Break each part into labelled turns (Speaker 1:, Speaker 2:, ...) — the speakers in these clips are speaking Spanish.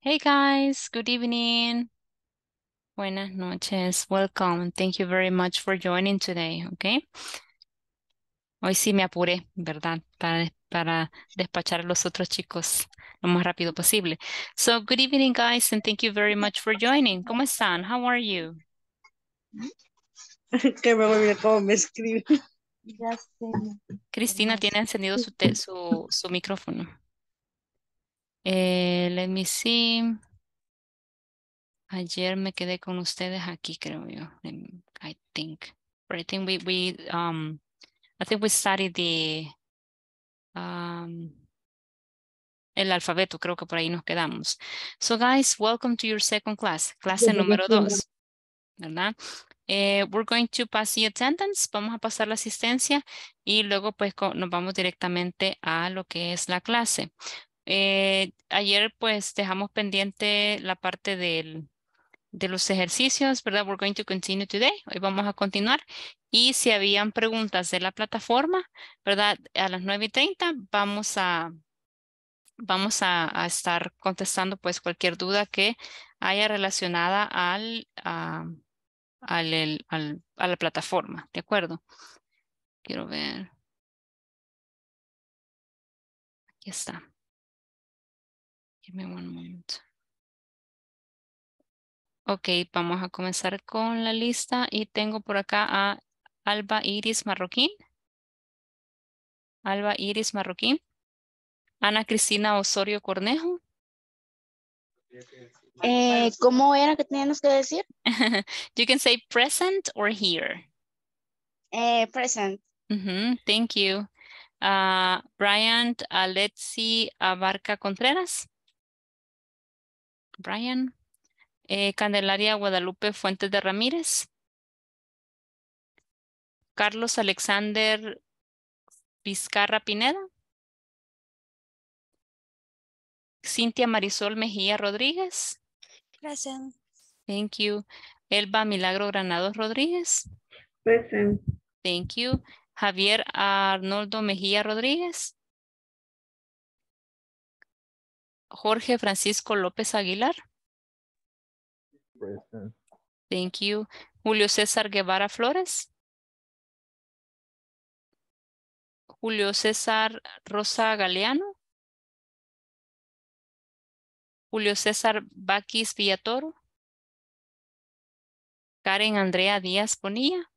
Speaker 1: Hey guys, good
Speaker 2: evening. Buenas noches, welcome. Thank you very much for joining today, okay? Hoy sí me apuré, ¿verdad? Para, despachar los otros chicos lo más rápido posible. So, good evening guys and thank you very much for joining. ¿Cómo están? How are you? Que me cómo me Cristina tiene encendido su, su, su micrófono. Eh, let me see. Ayer me quedé con ustedes aquí, creo yo. I think. Um, I think we, studied the, um, el alfabeto, creo que por ahí nos quedamos. So guys, welcome to your second class, clase número dos, ¿verdad? Eh, we're going to pass the attendance, vamos a pasar la asistencia y luego pues nos vamos directamente a lo que es la clase. Eh, ayer pues dejamos pendiente la parte del, de los ejercicios, ¿verdad? We're going to continue today. Hoy vamos a continuar. Y si habían preguntas de la plataforma, ¿verdad? A las 9 y vamos a, vamos a, estar contestando pues cualquier duda que haya relacionada al, a, a la plataforma, ¿de acuerdo? Quiero ver. Aquí está. Ok, vamos a comenzar con la lista y tengo por acá a Alba Iris Marroquín. Alba Iris Marroquín. Ana Cristina Osorio Cornejo. Eh, ¿Cómo era que teníamos que decir? you can say present or here. Eh, present. thank you. Ah, Brian Alexi Abarca Contreras. Brian. Eh, Candelaria Guadalupe Fuentes de Ramírez. Carlos Alexander Vizcarra Pineda. Cintia Marisol Mejía Rodríguez. Present. Thank you. Elba Milagro Granados Rodríguez. Present. Thank you. Javier Arnoldo Mejía Rodríguez. Jorge Francisco López Aguilar.
Speaker 1: Pues, eh. Thank you. Julio César Guevara Flores. Julio César Rosa Galeano. Julio César Baquis Villatoro.
Speaker 2: Karen Andrea Díaz Bonilla.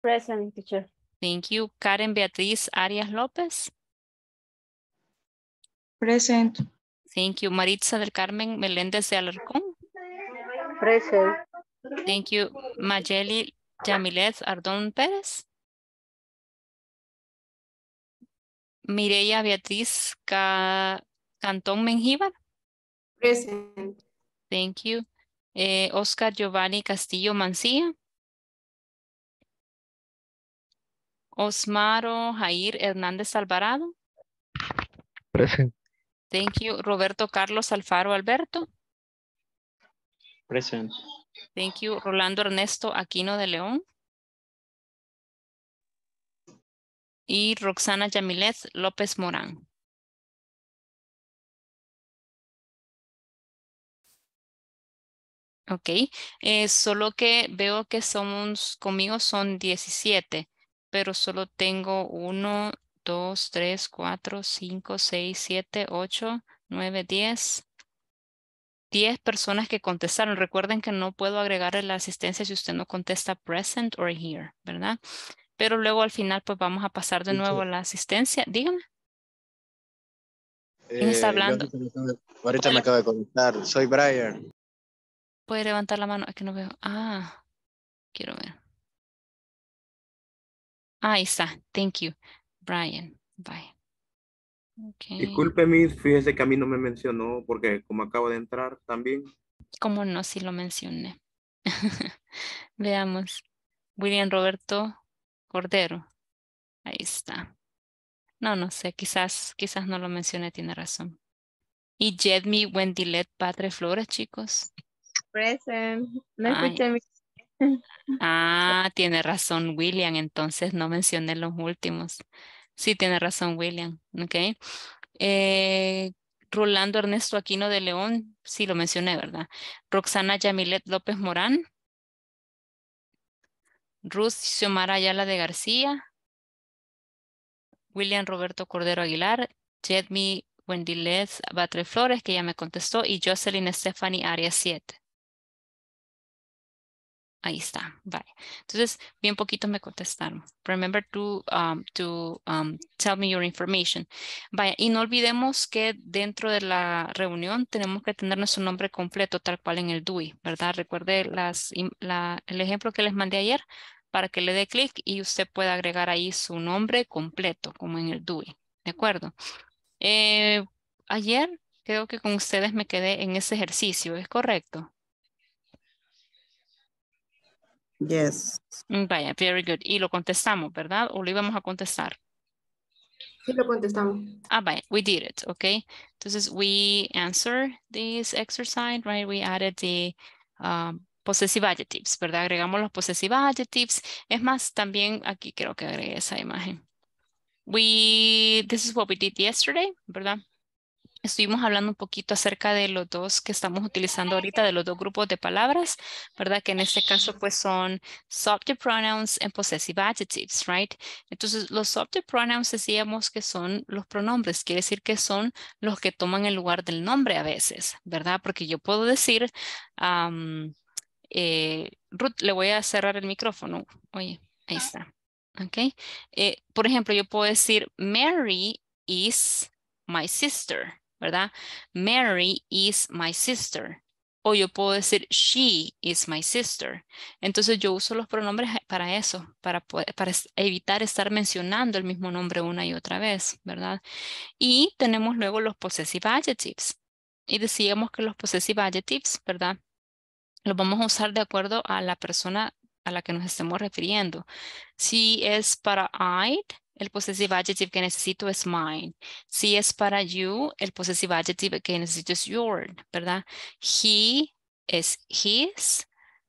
Speaker 2: Present, teacher. Thank you. Karen Beatriz Arias López. Present. Thank you. Maritza del Carmen Meléndez de Alarcón. Present. Thank you. Mayeli Yamilet
Speaker 1: Ardón Pérez. Mireya
Speaker 2: Beatriz Cantón Mengíbar.
Speaker 3: Present.
Speaker 2: Thank you. Eh, Oscar Giovanni Castillo Mancía. Osmaro Jair Hernández Alvarado. Present. Thank you. Roberto Carlos Alfaro Alberto. Present. Thank you. Rolando Ernesto Aquino de León. Y Roxana Yamilet López Morán. Ok, eh, solo que veo que somos, conmigo son 17, pero solo tengo uno, 2, 3, 4, 5, 6, 7, 8, 9, 10. 10 personas que contestaron. Recuerden que no puedo agregar la asistencia si usted no contesta present or here, ¿verdad? Pero luego al final pues vamos a pasar de nuevo a la asistencia. Dígame. ¿Quién está eh, hablando?
Speaker 4: ahorita, me acaba de contestar. Soy Brian.
Speaker 2: Puede levantar la mano. Es que no veo. Ah, quiero ver. Ahí está. Thank you. Brian. bye. Disculpe,
Speaker 5: Miss, fíjese que a mí no me mencionó porque como acabo de entrar también.
Speaker 2: ¿Cómo no? Si lo mencioné. Veamos. William Roberto Cordero. Ahí está. No, no sé, quizás, quizás no lo mencioné, tiene razón. Y Wendy Wendilet Padre Flores, chicos.
Speaker 6: Present. No escuché
Speaker 2: Ah, tiene razón William, entonces no mencioné los últimos. Sí, tiene razón, William. Eh, Rolando Ernesto Aquino de León, sí lo mencioné, ¿verdad? Roxana Yamilet López Morán. Ruth Xiomara Ayala de García. William Roberto Cordero Aguilar. Jedmi Wendy Les Batre Flores, que ya me contestó. Y Jocelyn Stephanie Arias 7. Ahí está, vale. Entonces, bien poquito me contestaron. Remember to, um, to um, tell me your information. Vaya, y no olvidemos que dentro de la reunión tenemos que tener nuestro nombre completo, tal cual en el DUI, ¿verdad? Recuerde las, el ejemplo que les mandé ayer para que le dé clic y usted pueda agregar ahí su nombre completo, como en el DUI, ¿de acuerdo? Eh, ayer creo que con ustedes me quedé en ese ejercicio, ¿es correcto?
Speaker 3: Yes.
Speaker 2: Vaya, very good. Y lo contestamos, ¿verdad? O lo íbamos a contestar. Sí, lo contestamos. Ah, vaya, we did it, okay? Entonces, we answer this exercise, right? We added the um, possessive adjectives, ¿verdad? Agregamos los possessive adjectives. Es más, también aquí creo que agregué esa imagen. We, this is what we did yesterday, ¿verdad? Estuvimos hablando un poquito acerca de los dos que estamos utilizando ahorita, de los dos grupos de palabras, ¿verdad? Que en este caso pues son subject pronouns and possessive adjectives, right? Entonces los subject pronouns decíamos que son los pronombres, quiere decir que son los que toman el lugar del nombre a veces, ¿verdad? Porque yo puedo decir, eh, Ruth, le voy a cerrar el micrófono. Oye, ahí ah. está. Ok. Eh, por ejemplo, yo puedo decir, Mary is my sister. ¿verdad? Mary is my sister. O yo puedo decir, she is my sister. Entonces yo uso los pronombres para eso, para, evitar estar mencionando el mismo nombre una y otra vez, ¿verdad? Y tenemos luego los possessive adjectives. Y decíamos que los possessive adjectives, ¿verdad? Los vamos a usar de acuerdo a la persona a la que nos estemos refiriendo. Si es para I'd, el possessive adjective que necesito es mine. Si es para you, el possessive adjective que necesito es your, ¿verdad? He es his,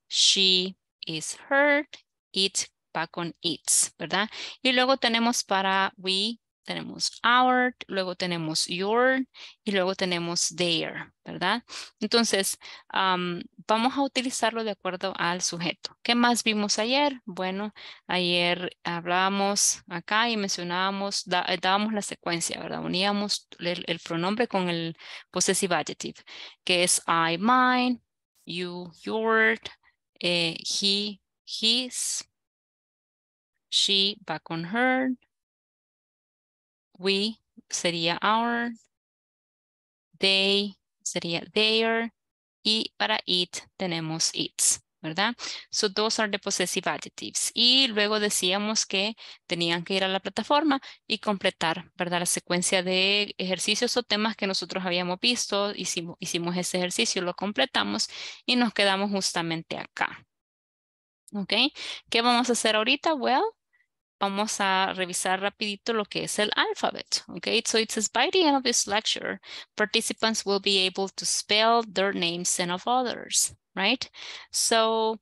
Speaker 2: she is her, it va con its, ¿verdad? Y luego tenemos para we, tenemos our, luego tenemos your y luego tenemos their, ¿verdad? Entonces, vamos a utilizarlo de acuerdo al sujeto. ¿Qué más vimos ayer? Bueno, ayer hablábamos acá y mencionábamos, eh, dábamos la secuencia, ¿verdad? Uníamos el, pronombre con el possessive adjective, que es I, mine, you, your, eh, he, his, she, back on her, We sería our. They sería their. Y para it tenemos its, ¿verdad? So those are the possessive adjectives. Y luego decíamos que tenían que ir a la plataforma y completar, ¿verdad? La secuencia de ejercicios o temas que nosotros habíamos visto, hicimos, hicimos ese ejercicio, lo completamos y nos quedamos justamente acá. ¿Ok? ¿Qué vamos a hacer ahorita? Well, vamos a revisar rapidito lo que es el alphabet. Okay, so it says by the end of this lecture, participants will be able to spell their names and of others, right? So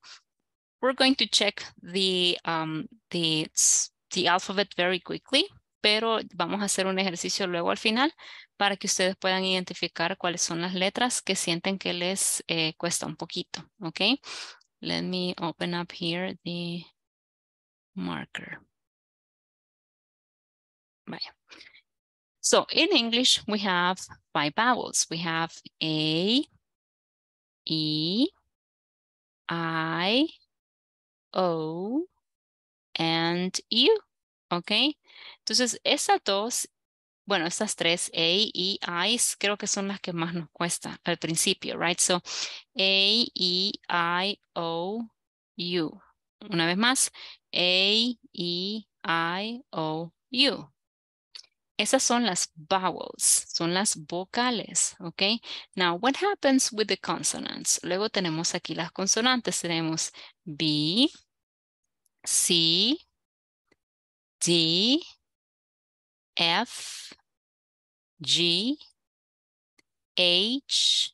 Speaker 2: we're going to check the, um, the, alphabet very quickly, pero vamos a hacer un ejercicio luego al final para que ustedes puedan identificar cuáles son las letras que sienten que les eh, cuesta un poquito, okay? Let me open up here the
Speaker 1: marker. Vaya. So in
Speaker 2: English, we have five vowels. We have A, E, I, O, and U, ¿ok? Entonces, esas dos, bueno, estas tres, A, E, I, creo que son las que más nos cuesta al principio, right? So, A, E, I, O, U. Una vez más, A, E, I, O, U. Esas son las vowels, son las vocales, ¿ok? Now, what happens with the consonants? Luego tenemos aquí las consonantes. Tenemos B, C, D, F,
Speaker 1: G, H,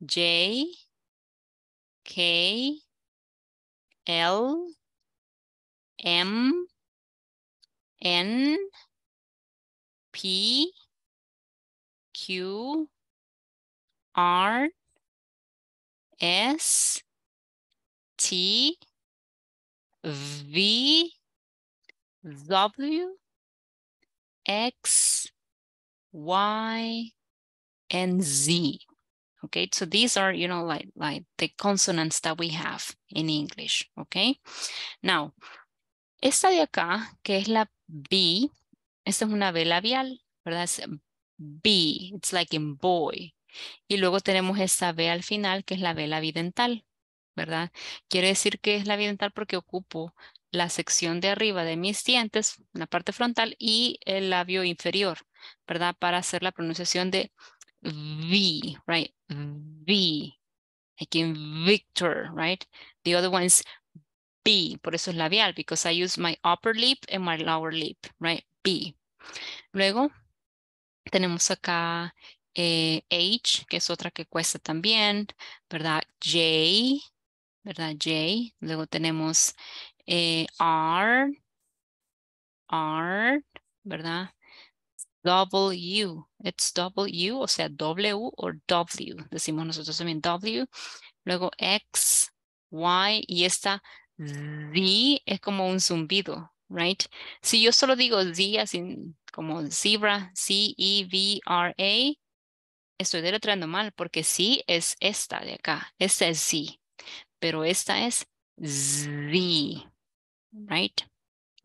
Speaker 1: J, K, L, M, N, P, Q, R, S, T, V, W, X,
Speaker 2: Y, and Z. Okay, so these are, you know, like, like the consonants that we have in English, okay? Now, esta de acá, que es la B, Esta es una B labial, ¿verdad? Es B, it's like in boy. Y luego tenemos esta B al final, que es la B labidental, ¿verdad? Quiere decir que es la dental porque ocupo la sección de arriba de mis dientes, la parte frontal y el labio inferior, ¿verdad? Para hacer la pronunciación de V, right? V, like in Victor, right? The other one is B, por eso es labial, because I use my upper lip and my lower lip, right? Luego tenemos acá eh, H, que es otra que cuesta también, ¿verdad? J, ¿verdad? J. Luego tenemos eh, R, R, ¿verdad? W, it's W, o sea, W o W, decimos nosotros también W. Luego X, Y, y esta Z es como un zumbido, right? Si yo solo digo as in, como zebra, C-E-V-R-A, estoy deletreando mal porque sí es esta de acá, esta es sí, pero esta es Z, right?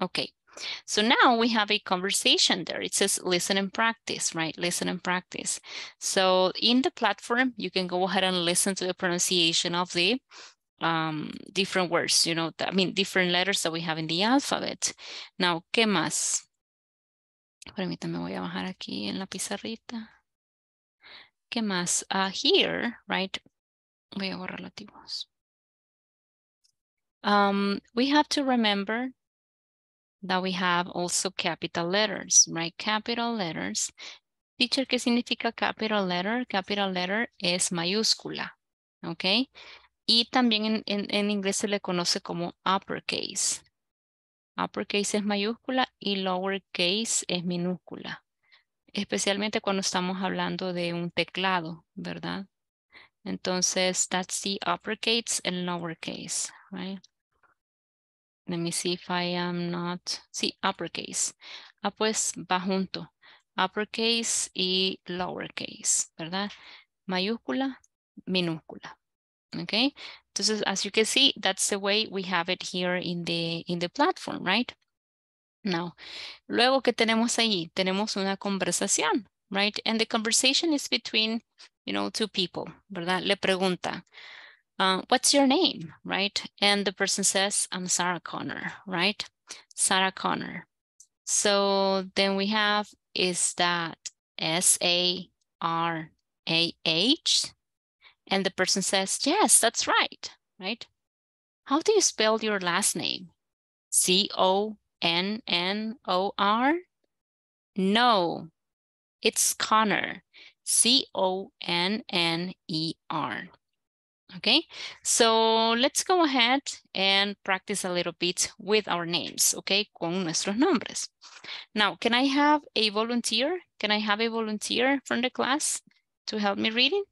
Speaker 2: Okay, so now we have a conversation there. It says listen and practice, right? Listen and practice. So in the platform, you can go ahead and listen to the pronunciation of the um, different words, you know, I mean, different letters that we have in the alphabet. Now, ¿qué más? Permítame, voy a bajar aquí en la pizarrita. ¿Qué más? Uh, here, right? Voy a borrar los Um, we have to remember that we have also capital letters, right? Capital letters. Teacher, ¿qué significa capital letter? Capital letter es mayúscula, okay? Y también en, inglés se le conoce como uppercase. Uppercase es mayúscula y lowercase es minúscula. Especialmente cuando estamos hablando de un teclado, ¿verdad? Entonces, that's the uppercase and lowercase, right? Let me see if I am not... Sí, uppercase. Ah, pues va junto. Uppercase y lowercase, ¿verdad? Mayúscula, minúscula. okay? so as you can see, that's the way we have it here in the, in the platform, right? Now, luego que tenemos ahí, tenemos una conversación, right? And the conversation is between, you know, two people, ¿verdad? Le pregunta, uh, what's your name, right? And the person says, I'm Sarah Connor, right? Sarah Connor. So then we have, is that S-A-R-A-H and the person says, yes, that's right, right? How do you spell your last name? C-O-N-N-O-R? No, it's Connor, C-O-N-N-E-R. Okay, so let's go ahead and practice a little bit with our names, okay, con nuestros nombres. Now, can I have a volunteer? Can I have a volunteer from the class to help me reading?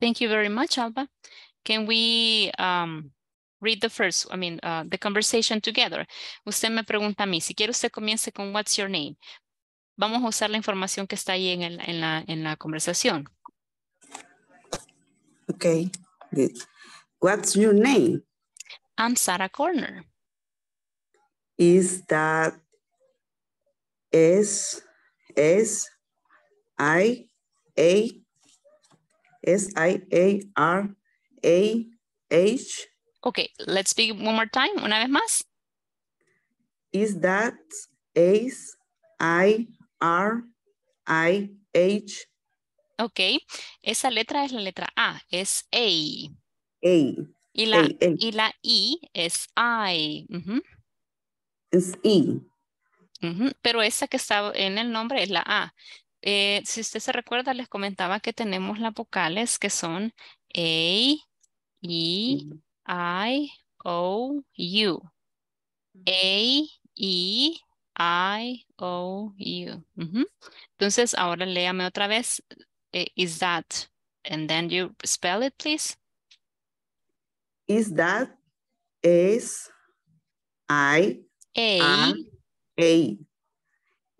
Speaker 2: Thank you very much, Alba. Can we um, read the first, I mean, uh, the conversation together? Usted me pregunta a mí, si quiere usted comience con what's your name. Vamos a usar la información que está ahí en, el, en, la, en la conversación.
Speaker 3: Okay. What's your name?
Speaker 2: I'm Sarah Corner.
Speaker 3: Is that S S I A S-I-A-R-A-H.
Speaker 2: Ok, let's speak one more time, una vez más.
Speaker 3: Is that S-I-R-I-H.
Speaker 2: Ok, esa letra es la letra A, es A. A.
Speaker 3: Y la, Y
Speaker 2: I es I.
Speaker 3: Es I.
Speaker 2: Pero esa que está en el nombre es la A. Eh, si usted se recuerda, les comentaba que tenemos las vocales que son A, E, mm. I, O, U. A, E, I, O, U. Entonces, ahora léame otra vez. Eh, is that? And then you spell it, please.
Speaker 3: Is that is I A A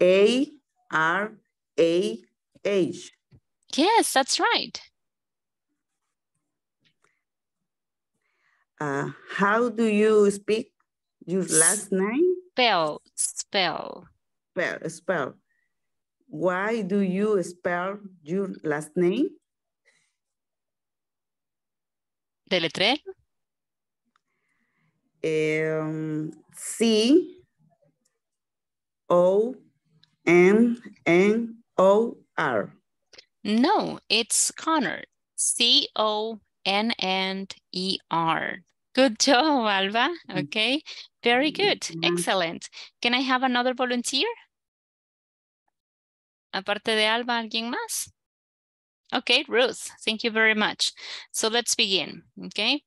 Speaker 3: A R A-H.
Speaker 2: Yes, that's right.
Speaker 3: Uh, how do you speak your last name? Spell, spell. Spell, spell. Why do you spell your last name? Deletre. Um, C O M N O-R.
Speaker 2: No, it's Connor. C-O-N-N-E-R. Good job, Alba. Mm. Okay, very good. Mm-hmm. Excellent. Can I have another volunteer? Aparte de Alba, ¿alguien más? Okay, Ruth, thank you very much. So let's begin, okay?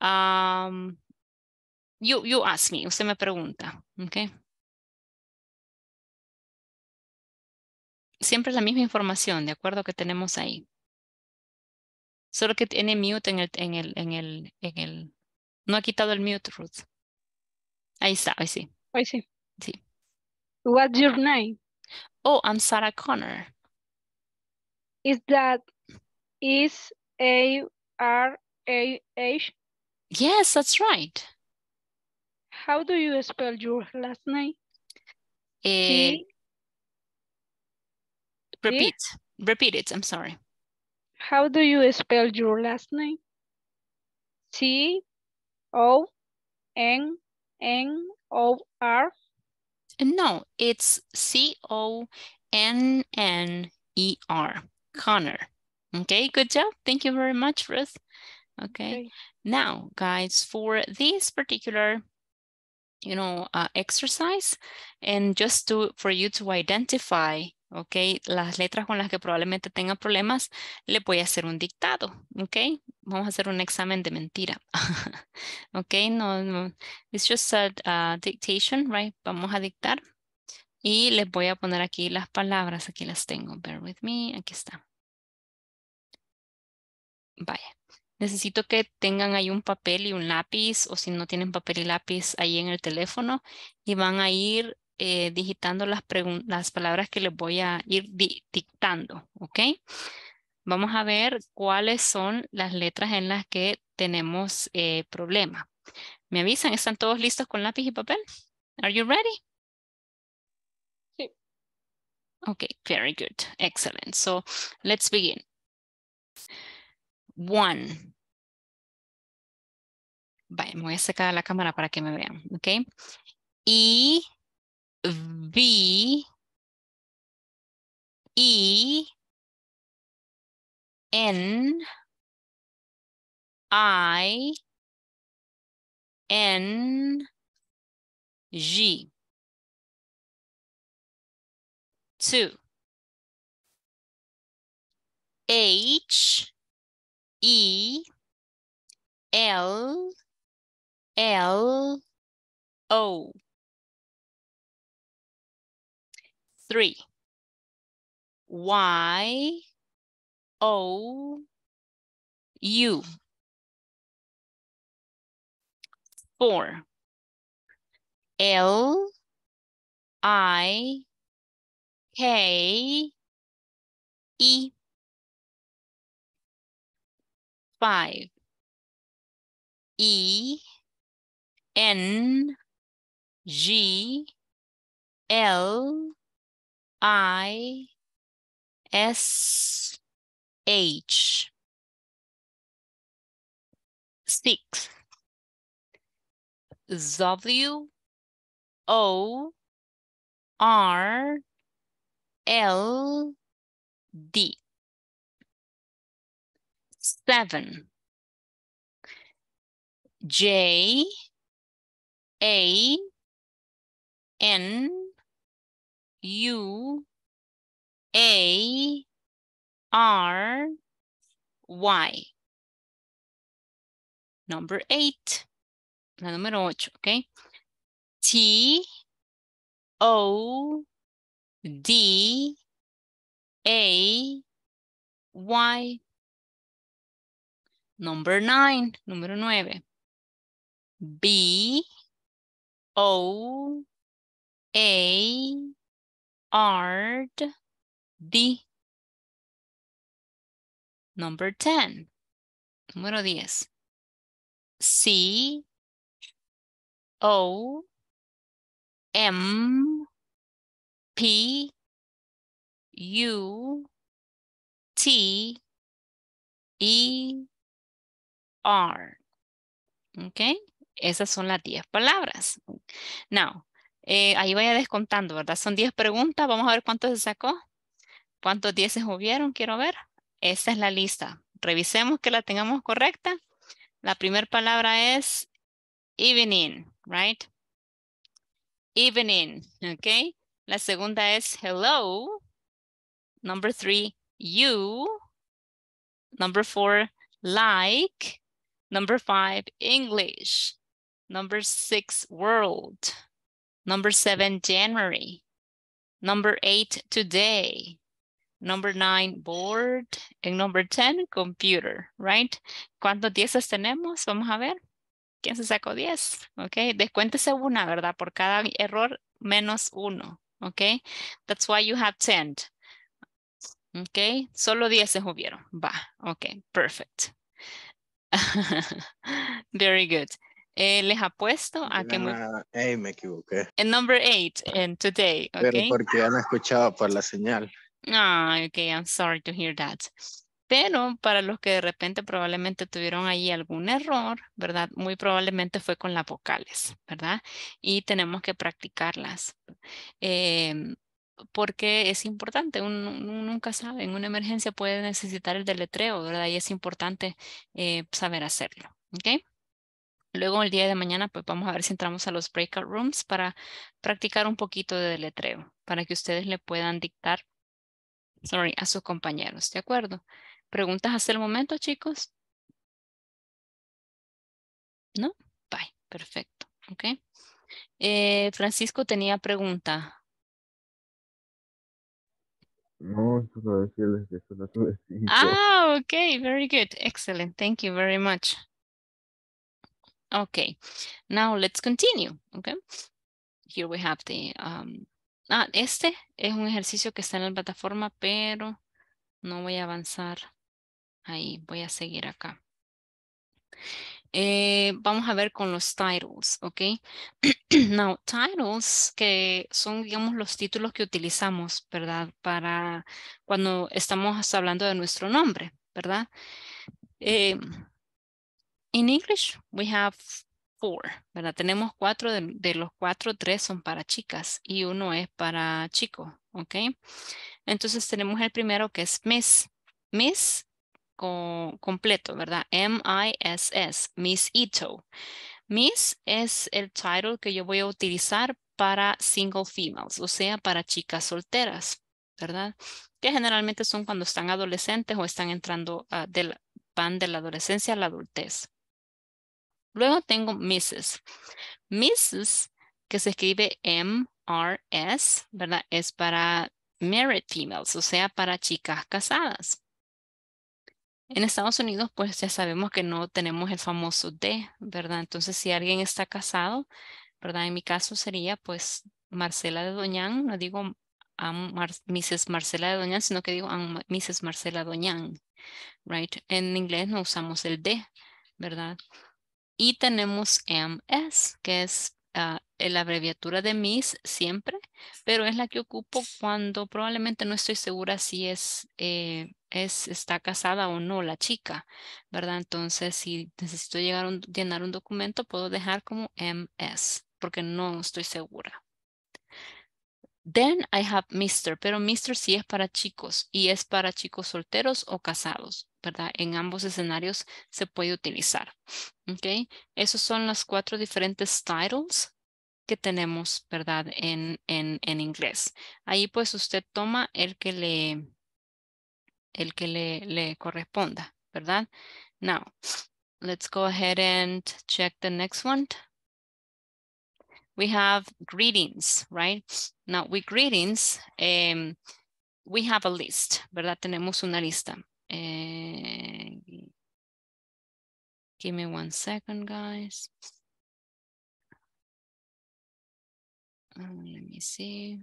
Speaker 2: Um, you, you ask me, usted me pregunta, okay?
Speaker 1: siempre es la misma información,
Speaker 2: de acuerdo, que tenemos ahí. Solo que tiene mute en el, en el, en el, en el, no ha quitado el mute, Ruth. Ahí está, ahí sí. Ahí sí. Sí. What's your name? Oh, I'm Sarah Connor. Is that, is A
Speaker 6: R A H? Yes, that's right. How do you spell your last
Speaker 2: name? Eh, Repeat. Repeat it. I'm sorry.
Speaker 6: How do you spell your last name?
Speaker 2: T O N N O R? No, it's C O N N E R. Connor. Okay, good job. Thank you very much, Ruth. Okay. okay. Now, guys, for this particular you know, uh, exercise and just to for you to identify ¿ok? Las letras con las que probablemente tenga problemas, le voy a hacer un dictado, ¿ok? Vamos a hacer un examen de mentira, ¿ok? No, it's just a, a, dictation, right? Vamos a dictar y les voy a poner aquí las palabras, aquí las tengo, bear with me, aquí está. Vaya. Necesito que tengan ahí un papel y un lápiz, o si no tienen papel y lápiz, ahí en el teléfono, y van a ir eh, digitando las, las palabras que les voy a ir dictando, ¿ok? Vamos a ver cuáles son las letras en las que tenemos eh, problema. Me avisan, ¿están todos listos con lápiz y papel? Are you ready? Sí. Okay, very good. Excellent. So,
Speaker 1: let's begin. One. voy a sacar la cámara para que me vean, Y V E N I N G. Two. H E L L O. three. Y O U. Four. L I K E. Five. E N G L I S H. Six. W O R L D. Seven. J A N U A R Y. Number eight, la número ocho, okay? T O D A Y. Number nine, número nueve. B O A art, D. Number 10. Número 10. C, O, M, P, U, T, E, R.
Speaker 2: Okay, esas son las 10 palabras. Now, eh, ahí vaya descontando, ¿verdad? Son 10 preguntas, vamos a ver cuántos se sacó, cuántos 10 hubieron, quiero ver. Esa es la lista. Revisemos que la tengamos correcta. La primera palabra es evening, right? Evening, ok. La segunda es hello. Number three, you. Number four, like. Number five, English. Number six, world. Number seven, January. Number eight, today. Number nine, board. And number 10, computer, right? ¿Cuántos dieces tenemos? Vamos a ver. ¿Quién se sacó 10? Ok, descuéntese una, ¿verdad? Por cada error, menos uno. Ok, that's why you have 10. Ok, solo 10 hubieron. Va, ok, perfect. Very good. Eh, les apuesto a que...
Speaker 7: me equivoqué.
Speaker 2: En number eight, en today, Pero
Speaker 4: porque ya no escuchaba por la señal.
Speaker 2: Ah, ok, I'm sorry to hear that. Pero para los que de repente probablemente tuvieron ahí algún error, ¿verdad? Muy probablemente fue con las vocales, ¿verdad? Y tenemos que practicarlas. Em, porque es importante, uno, nunca sabe, en una emergencia puede necesitar el deletreo, ¿verdad? Y es importante eh, saber hacerlo, ¿ok? Luego el día de mañana pues vamos a ver si entramos a los breakout rooms para practicar un poquito de deletreo, para que ustedes le puedan dictar sorry, a sus compañeros, ¿de acuerdo? ¿Preguntas hasta el momento, chicos? ¿No? Bye, perfecto, ok. Eh, Francisco tenía pregunta. No, Ah, ok, very good, excellent, thank you very much. Okay, now let's continue, okay? Here we have the... Um, ah, este es un ejercicio que está en la plataforma, pero no voy a avanzar ahí, voy a seguir acá. Eh, vamos a ver con los titles, ¿ok? Now, titles que son, digamos, los títulos que utilizamos, ¿verdad? Para cuando estamos hablando de nuestro nombre, ¿verdad? Eh, In English, we have four, ¿verdad? Tenemos cuatro, de, los cuatro, tres son para chicas y uno es para chico, ¿ok? Entonces tenemos el primero que es Miss. Miss completo, ¿verdad? M-I-S-S, Miss Ito. Miss es el title que yo voy a utilizar para single females, o sea, para chicas solteras, ¿verdad? Que generalmente son cuando están adolescentes o están entrando, ah, del, pan de la adolescencia a la adultez. Luego tengo Mrs. Mrs, que se escribe M-R-S, ¿verdad? Es para married females, o sea, para chicas casadas. En Estados Unidos, pues ya sabemos que no tenemos el famoso D, ¿verdad? Entonces, si alguien está casado, ¿verdad? En mi caso sería, pues, Marcela de Doñán, no digo Mrs. Marcela de Doñán, sino que digo Mrs. Marcela Doñán, right? En inglés no usamos el D, ¿verdad? Y tenemos MS, que es ah, eh, la abreviatura de Miss siempre, pero es la que ocupo cuando probablemente no estoy segura si es, eh, es está casada o no la chica, ¿verdad? Entonces, si necesito llegar llenar un documento, puedo dejar como MS, porque no estoy segura. Then I have Mr., pero Mr. sí es para chicos y es para chicos solteros o casados, ¿verdad? En ambos escenarios se puede utilizar. ¿Ok? Esos son los cuatro diferentes titles que tenemos, ¿verdad? En, inglés. Ahí pues usted toma el que le, el que le corresponda, ¿verdad? Now, let's go ahead and check the next one. we have greetings, right? Now with greetings, um, we have a list, ¿verdad? Tenemos una lista. Eh, give me one
Speaker 1: second, guys. Um, let me see.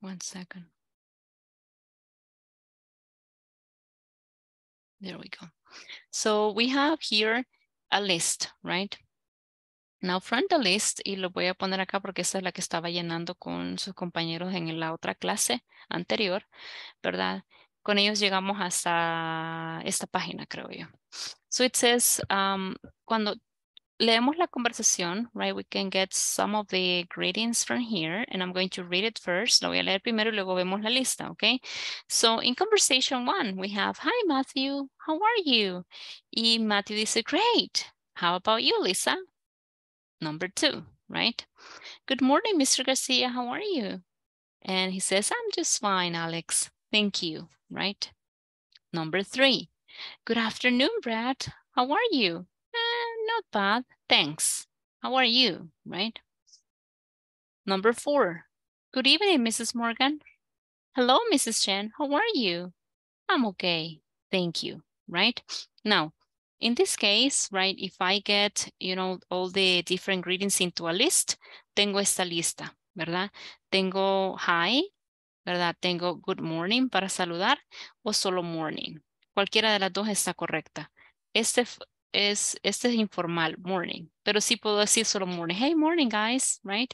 Speaker 1: One second.
Speaker 2: There we go. So we have here a list, right? Now from the list, y lo voy a poner acá porque esta es la que estaba llenando con sus compañeros en la otra clase anterior, ¿verdad? Con ellos llegamos hasta esta página, creo yo. So it says, um, cuando leemos la conversación, right? We can get some of the greetings from here, and I'm going to read it first. Lo voy a leer primero y luego vemos la lista, okay? So in conversation one, we have, hi, Matthew, how are you? Y Matthew dice, great. How about you, Lisa? Number two, right? Good morning, Mr. Garcia, how are you? And he says, I'm just fine, Alex. Thank you, right? Number three, good afternoon, Brad. How are you? not bad, thanks. How are you, right? Number four, good evening, Mrs. Morgan. Hello, Mrs. Chen, how are you? I'm okay, thank you, right? Now, in this case, right, if I get, you know, all the different greetings into a list, tengo esta lista, ¿verdad? Tengo hi, ¿verdad? Tengo good morning para saludar o solo morning. Cualquiera de las dos está correcta. Este, es, este es informal, morning, pero sí puedo decir solo morning, hey morning guys, right?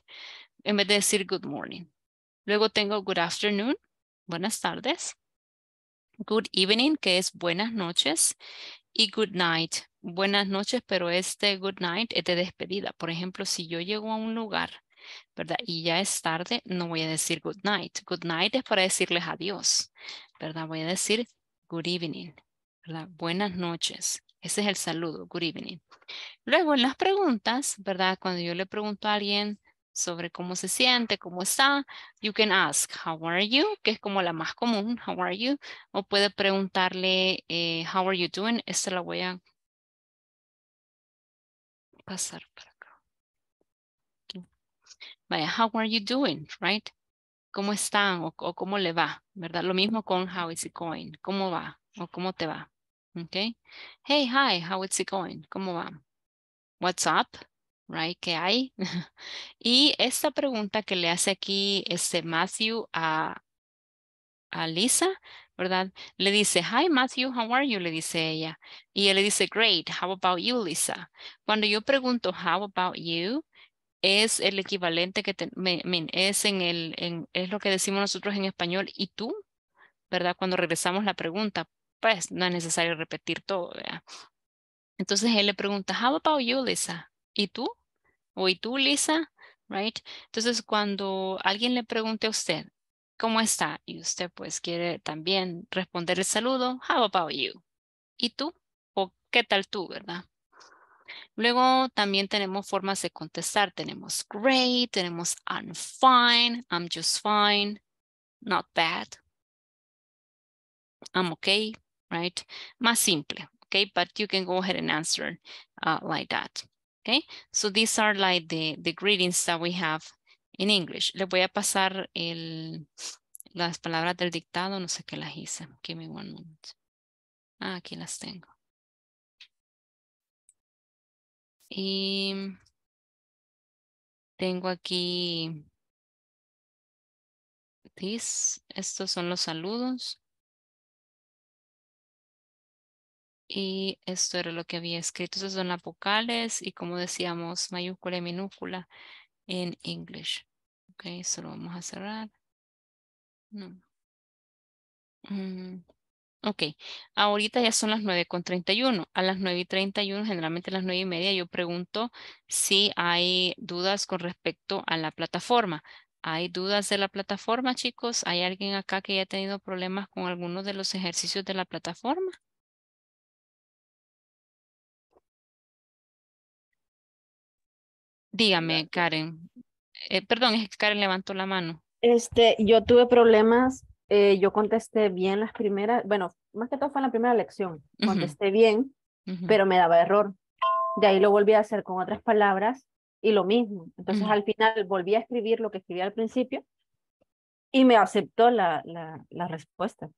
Speaker 2: En vez de decir good morning. Luego tengo good afternoon, buenas tardes. Good evening, que es buenas noches. Y good night, buenas noches, pero este good night es de despedida. Por ejemplo, si yo llego a un lugar, ¿verdad? Y ya es tarde, no voy a decir good night. Good night es para decirles adiós, ¿verdad? Voy a decir good evening, ¿verdad? Buenas noches. Ese es el saludo, good evening. Luego en las preguntas, ¿verdad? Cuando yo le pregunto a alguien sobre cómo se siente, cómo está, you can ask, how are you? Que es como la más común, how are you? O puede preguntarle, eh, how are you doing? Esta la voy a pasar para acá. Vaya, how are you doing, right? ¿Cómo están o cómo le va? ¿Verdad? Lo mismo con how is it going, ¿cómo va? o cómo te va. Okay. Hey, hi, how is it going? ¿Cómo va? What's up? Right, ¿qué hay? y esta pregunta que le hace aquí este Matthew a, Lisa, ¿verdad? Le dice, hi Matthew, how are you? Le dice ella. Y él le dice, great, how about you, Lisa? Cuando yo pregunto, how about you? Es el equivalente que es en el es lo que decimos nosotros en español y tú, ¿verdad? Cuando regresamos la pregunta, pues no es necesario repetir todo, ¿verdad? Entonces él le pregunta, how about you, Lisa? ¿Y tú? ¿O y tú, Lisa? Right? Entonces cuando alguien le pregunte a usted, ¿cómo está? Y usted pues quiere también responder el saludo, how about you? ¿Y tú? ¿O qué tal tú, verdad? Luego también tenemos formas de contestar. Tenemos great, tenemos I'm fine, I'm just fine, not bad, I'm okay, right? Más simple, okay? But you can go ahead and answer uh, like that, okay? So these are like the, the greetings that we have in English. Le voy a pasar el, las palabras del dictado, no sé qué las hice. Give me one moment. Ah, aquí las tengo.
Speaker 1: Y tengo aquí this, estos son los saludos.
Speaker 2: y esto era lo que había escrito. Esas son las vocales y como decíamos, mayúscula y minúscula en English. Ok, eso vamos a cerrar. Mm, ok, ahorita ya son las 9.31. A las 9.31, generalmente a las nueve y media, yo pregunto si hay dudas con respecto a la plataforma. ¿Hay dudas de la plataforma, chicos? ¿Hay alguien acá que haya tenido problemas con alguno de los ejercicios de la plataforma? Dígame, Karen. Eh, perdón, es que Karen levantó la mano.
Speaker 6: Este, yo tuve problemas, eh, yo contesté bien las primeras, bueno, más que todo fue en la primera lección, contesté bien, pero me daba error. De ahí lo volví a hacer con otras palabras y lo mismo. Entonces al final volví a escribir lo que escribí al principio y me aceptó la, la, respuesta.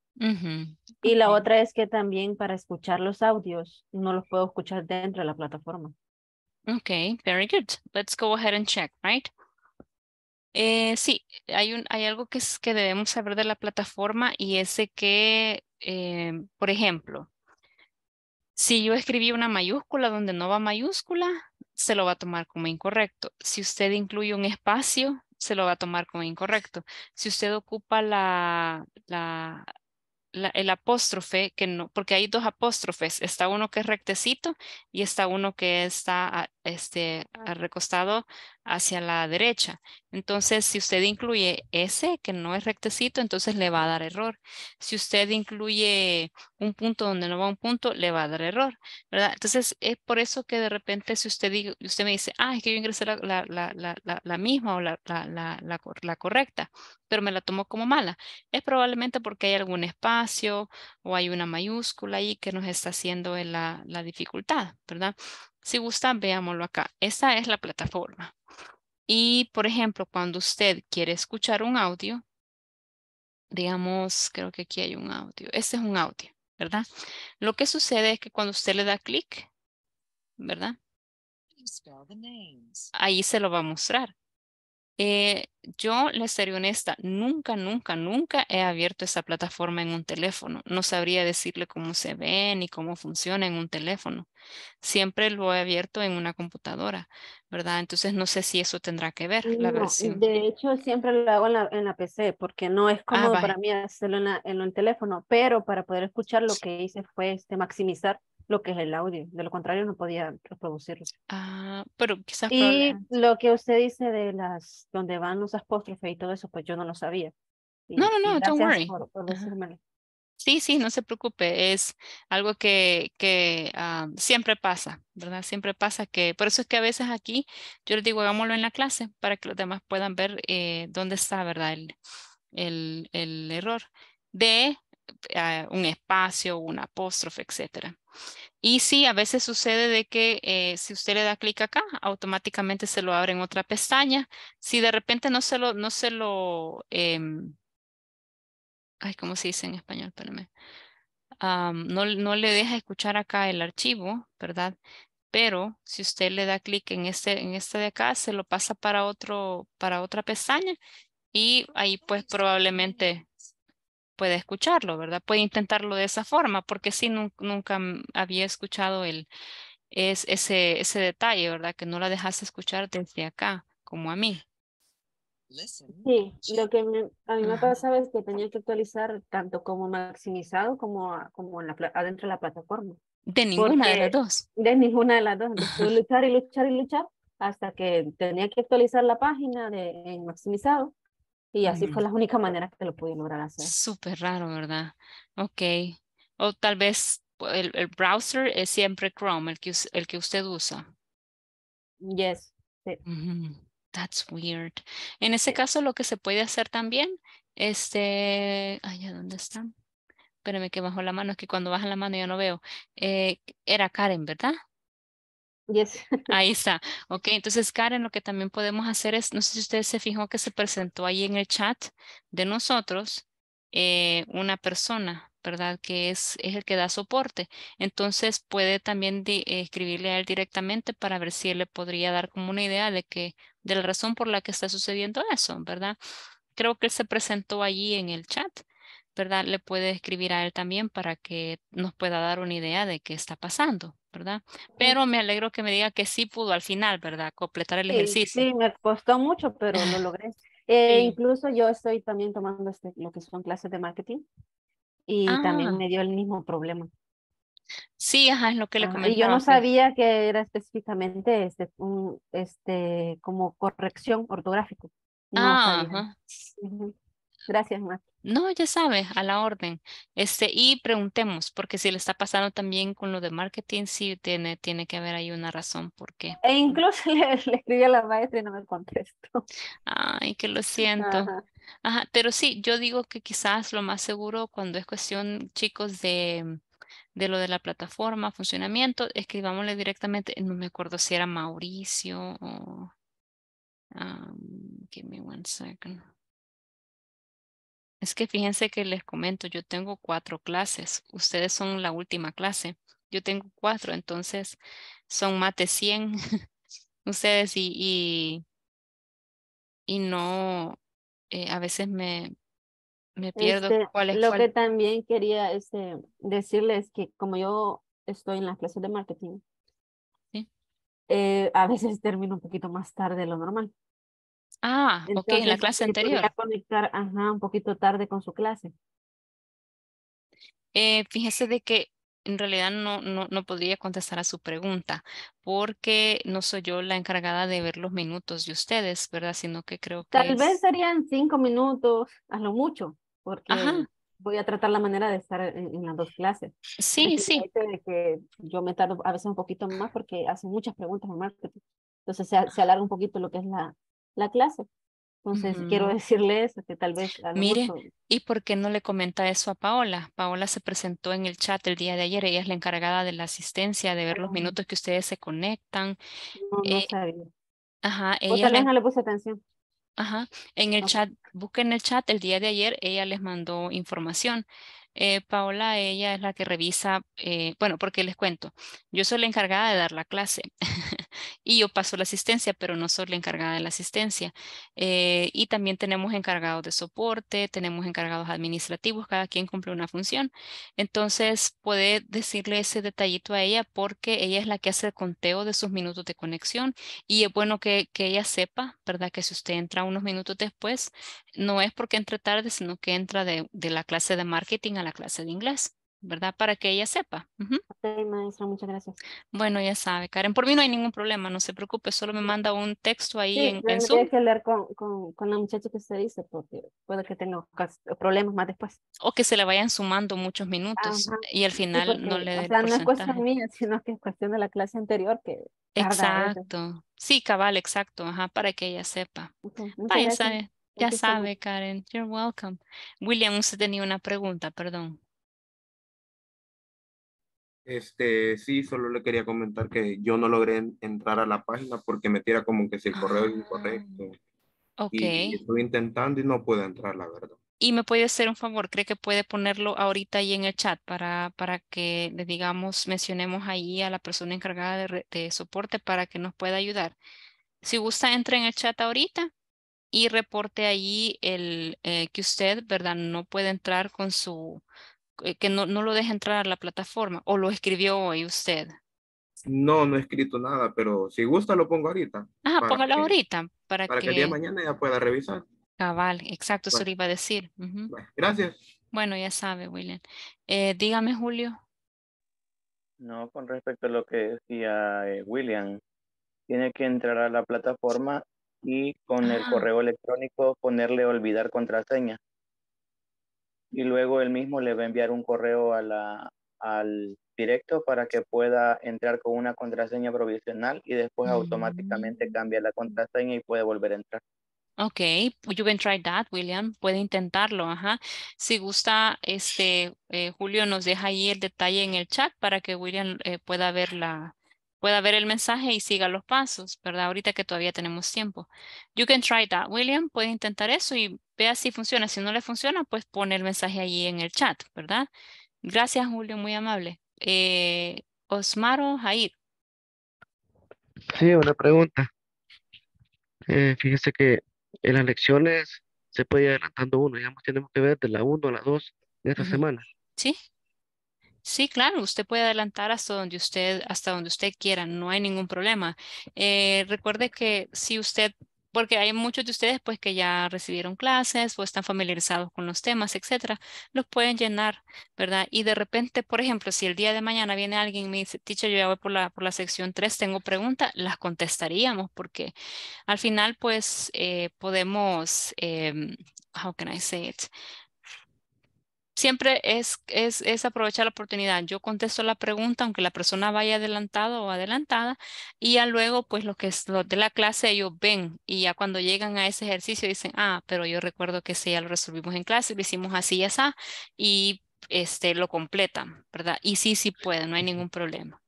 Speaker 6: Y la otra es que también para escuchar los audios no los puedo escuchar dentro de la plataforma.
Speaker 2: Okay, very good. Let's go ahead and check, right? Eh, sí, hay, un, hay algo que, es, que debemos saber de la plataforma y es que, eh, por ejemplo, si yo escribí una mayúscula donde no va mayúscula, se lo va a tomar como incorrecto. Si usted incluye un espacio, se lo va a tomar como incorrecto. Si usted ocupa la, la el apóstrofe, que no, porque hay dos apóstrofes, está uno que es rectecito y está uno que está este, ah. recostado hacia la derecha. Entonces, si usted incluye ese que no es rectecito, entonces le va a dar error. Si usted incluye un punto donde no va un punto, le va a dar error. ¿verdad? Entonces, es por eso que de repente si usted, usted me dice, ah, es que yo ingresé la, la, misma o la, correcta, pero me la tomó como mala. Es probablemente porque hay algún espacio o hay una mayúscula ahí que nos está haciendo la, dificultad, ¿verdad? Si gustan, veámoslo acá. Esta es la plataforma. Y, por ejemplo, cuando usted quiere escuchar un audio, digamos, creo que aquí hay un audio. Este es un audio, ¿verdad? Lo que sucede es que cuando usted le da clic, ¿verdad? Ahí se lo va a mostrar. Eh, yo le seré honesta, nunca, nunca, nunca he abierto esa plataforma en un teléfono. No sabría decirle cómo se ve ni cómo funciona en un teléfono. Siempre lo he abierto en una computadora, ¿verdad? Entonces no sé si eso tendrá que ver la De
Speaker 6: hecho, siempre lo hago en la, PC porque no es ah, como para mí hacerlo en, en, el teléfono, pero para poder escuchar lo que hice fue este, maximizar lo que es el audio, de lo contrario no podía reproducirlo.
Speaker 2: Ah, pero quizás. Y
Speaker 6: lo que usted dice de las, donde van los apóstrofes y
Speaker 2: todo eso, pues yo no lo sabía. No, no, no, no, don't worry. sí, sí, no se preocupe, es algo que, que ah, siempre pasa, ¿verdad? Siempre pasa que, por eso es que a veces aquí yo les digo, hagámoslo en la clase para que los demás puedan ver eh, dónde está, ¿verdad? El, el, el error de eh, un espacio, un apóstrofe, etcétera. Y sí, a veces sucede de que eh, si usted le da clic acá, automáticamente se lo abre en otra pestaña. Si de repente no se lo, no se lo, em, ay, ¿cómo se dice en español? Espérame. no, no le deja escuchar acá el archivo, ¿verdad? pero si usted le da clic en este, en este de acá, se lo pasa para, otro, para otra pestaña y ahí pues probablemente puede escucharlo, ¿verdad? Puede intentarlo de esa forma, porque sí, nunca mm, había escuchado el, es, ese, ese detalle, ¿verdad? Que no la dejaste escuchar desde acá, como a mí. Sí,
Speaker 6: lo que a mí me pasa es que tenía que actualizar tanto como maximizado como, como en la, adentro de la plataforma. De ninguna de las dos. De ninguna de las dos. Luchar y luchar y luchar hasta que tenía que actualizar la página de, en maximizado
Speaker 2: y así fue mm. la única manera que lo pude lograr hacer. Súper raro, ¿verdad? Ok. O tal vez pues, el, browser es siempre Chrome, el que, el que usted usa. Yes. Sí. That's weird. En ese caso, lo que se puede hacer también, este, ay, dónde está? Espérame que bajo la mano, es que cuando baja la mano ya no veo. Eh, era Karen, ¿verdad? Ahí está. Ok, entonces Karen, lo que también podemos hacer es, no sé si usted se fijó que se presentó ahí en el chat de nosotros eh, una persona, ¿verdad? Que es, es el que da soporte. Entonces puede también eh, escribirle a él directamente para ver si él le podría dar como una idea de que, de la razón por la que está sucediendo eso, ¿verdad? Creo que él se presentó allí en el chat. ¿verdad? Le puede escribir a él también para que nos pueda dar una idea de qué está pasando. ¿verdad? Pero me alegro que me diga que sí pudo al final, ¿verdad? Completar el ejercicio.
Speaker 6: Sí, me costó mucho, pero lo logré. Eh, incluso yo estoy también tomando este, lo que son clases de marketing y también ah. me dio el mismo problema. Sí, ajá, es lo que le comentaba. Ah, y yo no pues. sabía que era específicamente este, un, este, como corrección ortográfica. Ah,
Speaker 2: Gracias, Marta. No, ya sabe, a la orden. Este, y preguntemos, porque si le está pasando también con lo de marketing, sí tiene, tiene que haber ahí una razón por qué.
Speaker 6: E incluso le, escribí a la maestra y no me contestó. Ay, que lo siento.
Speaker 2: Ajá. pero sí, yo digo que quizás lo más seguro cuando es cuestión, chicos, de, de lo de la plataforma, funcionamiento, escribámosle directamente, no me acuerdo si era Mauricio o... give me one second. Es que fíjense que les comento, yo tengo cuatro clases, ustedes son la última clase, yo tengo cuatro, entonces son más de 100 ustedes y, y, no, eh, a veces me, me pierdo este, cuál es Lo que
Speaker 6: también quería decirles este, decirles que como yo estoy en las clases de marketing, ¿Sí? Eh, a veces termino un poquito más tarde de lo normal.
Speaker 2: Ah, ok, en la clase anterior.
Speaker 6: conectar, ajá, un poquito tarde con su clase.
Speaker 2: Eh, fíjese de que en realidad no, no, no, podría contestar a su pregunta porque no soy yo la encargada de ver los minutos de ustedes, ¿verdad? Sino que creo que... Tal vez
Speaker 6: serían cinco minutos, a lo mucho, porque voy a tratar la manera de estar en, las dos clases. Sí, sí. que yo me tardo a veces un poquito más porque hacen muchas preguntas en Entonces se, se alarga un poquito lo que es la, la clase. Entonces, quiero decirle
Speaker 2: eso, que tal vez... Mire, ¿y por qué no le comenta eso a Paola? Paola se presentó en el chat el día de ayer, ella es la encargada de la asistencia, de ver los minutos que ustedes se conectan. No, eh, Ajá, ella... tal vez no le puse atención. Ajá, en el chat, busquen el chat, el día de ayer ella les mandó información. Eh, Paola, ella es la que revisa, eh, bueno, porque les cuento, yo soy la encargada de dar la clase. y yo paso la asistencia, pero no soy la encargada de la asistencia. Eh, y también tenemos encargados de soporte, tenemos encargados administrativos, cada quien cumple una función. Entonces, puede decirle ese detallito a ella porque ella es la que hace el conteo de sus minutos de conexión y es bueno que, ella sepa, ¿verdad? Que si usted entra unos minutos después, no es porque entre tarde, sino que entra de la clase de marketing a la clase de inglés. ¿verdad? Para que ella sepa. Uh maestra, muchas gracias. Bueno, ya sabe, Karen, por mí no hay ningún problema, no se preocupe, solo me manda un texto ahí en, en Zoom.
Speaker 6: que leer con, la muchacha que usted dice,
Speaker 2: porque puede que tenga problemas más después. O que se le vayan sumando muchos minutos y al final no le dé O no es cuestión
Speaker 6: mía, sino que es cuestión de la clase anterior que... Exacto,
Speaker 2: sí, cabal, exacto, Ajá, para que ella sepa. Ya sabe, Karen, you're welcome. William, usted tenía una pregunta, perdón.
Speaker 5: Este, sí, solo le quería comentar que yo no logré entrar a la página porque me tira como que si el correo es incorrecto.
Speaker 2: Ah, ok. Y, estoy
Speaker 5: intentando y no puedo entrar, la verdad.
Speaker 2: Y me puede hacer un favor, cree que puede ponerlo ahorita ahí en el chat para, para que le digamos, mencionemos ahí a la persona encargada de, de, soporte para que nos pueda ayudar. Si gusta, entre en el chat ahorita y reporte ahí el, eh, que usted, ¿verdad? No puede entrar con su, eh, que no, no, lo deja entrar a la plataforma o lo escribió hoy usted?
Speaker 5: No, no he escrito nada, pero si gusta lo pongo ahorita. Ah, póngalo ahorita
Speaker 2: para, que... el día de mañana ya
Speaker 5: pueda revisar.
Speaker 2: Cabal, ah, exacto, eso le iba a decir. gracias. Bueno, ya sabe, William. Eh, dígame, Julio.
Speaker 7: No, con respecto a lo que decía eh, William, tiene que entrar a la plataforma y con el ah. correo electrónico ponerle olvidar contraseña y luego él mismo le va a enviar un correo a al directo para que pueda entrar con una contraseña provisional y después automáticamente mm. cambia la contraseña y puede volver a entrar.
Speaker 2: Ok, you can try that, William. Puede intentarlo, ajá. Si gusta, este eh, Julio nos deja ahí el detalle en el chat para que William eh, pueda ver la, pueda ver el mensaje y siga los pasos, ¿verdad? Ahorita que todavía tenemos tiempo. You can try that, William. Puede intentar eso y vea si funciona. Si no le funciona, pues pone el mensaje allí en el chat, ¿verdad? Gracias, Julio, muy amable. Eh, Osmaro Jair.
Speaker 4: Sí, una pregunta. Eh, fíjese que en las lecciones se puede ir adelantando uno. Digamos, tenemos que ver de la 1 a la 2 de esta semana.
Speaker 2: Sí. Sí, claro, usted puede adelantar hasta donde usted, hasta donde usted quiera, no hay ningún problema. Eh, recuerde que si usted porque hay muchos de ustedes pues que ya recibieron clases o están familiarizados con los temas, etcétera, los pueden llenar, ¿verdad? Y de repente, por ejemplo, si el día de mañana viene alguien y me dice, teacher, yo voy por la, por la sección 3, tengo preguntas, las contestaríamos porque al final pues eh, podemos, em, how can I say it? siempre es, es, aprovechar la oportunidad. Yo contesto la pregunta, aunque la persona vaya adelantada o adelantada, y ya luego, pues lo que lo de la clase, ellos ven y ya cuando llegan a ese ejercicio dicen, ah, pero yo recuerdo que ese ya lo resolvimos en clase, lo hicimos así y así, y este, lo completan, ¿verdad? Y sí, sí pueden, no hay ningún problema.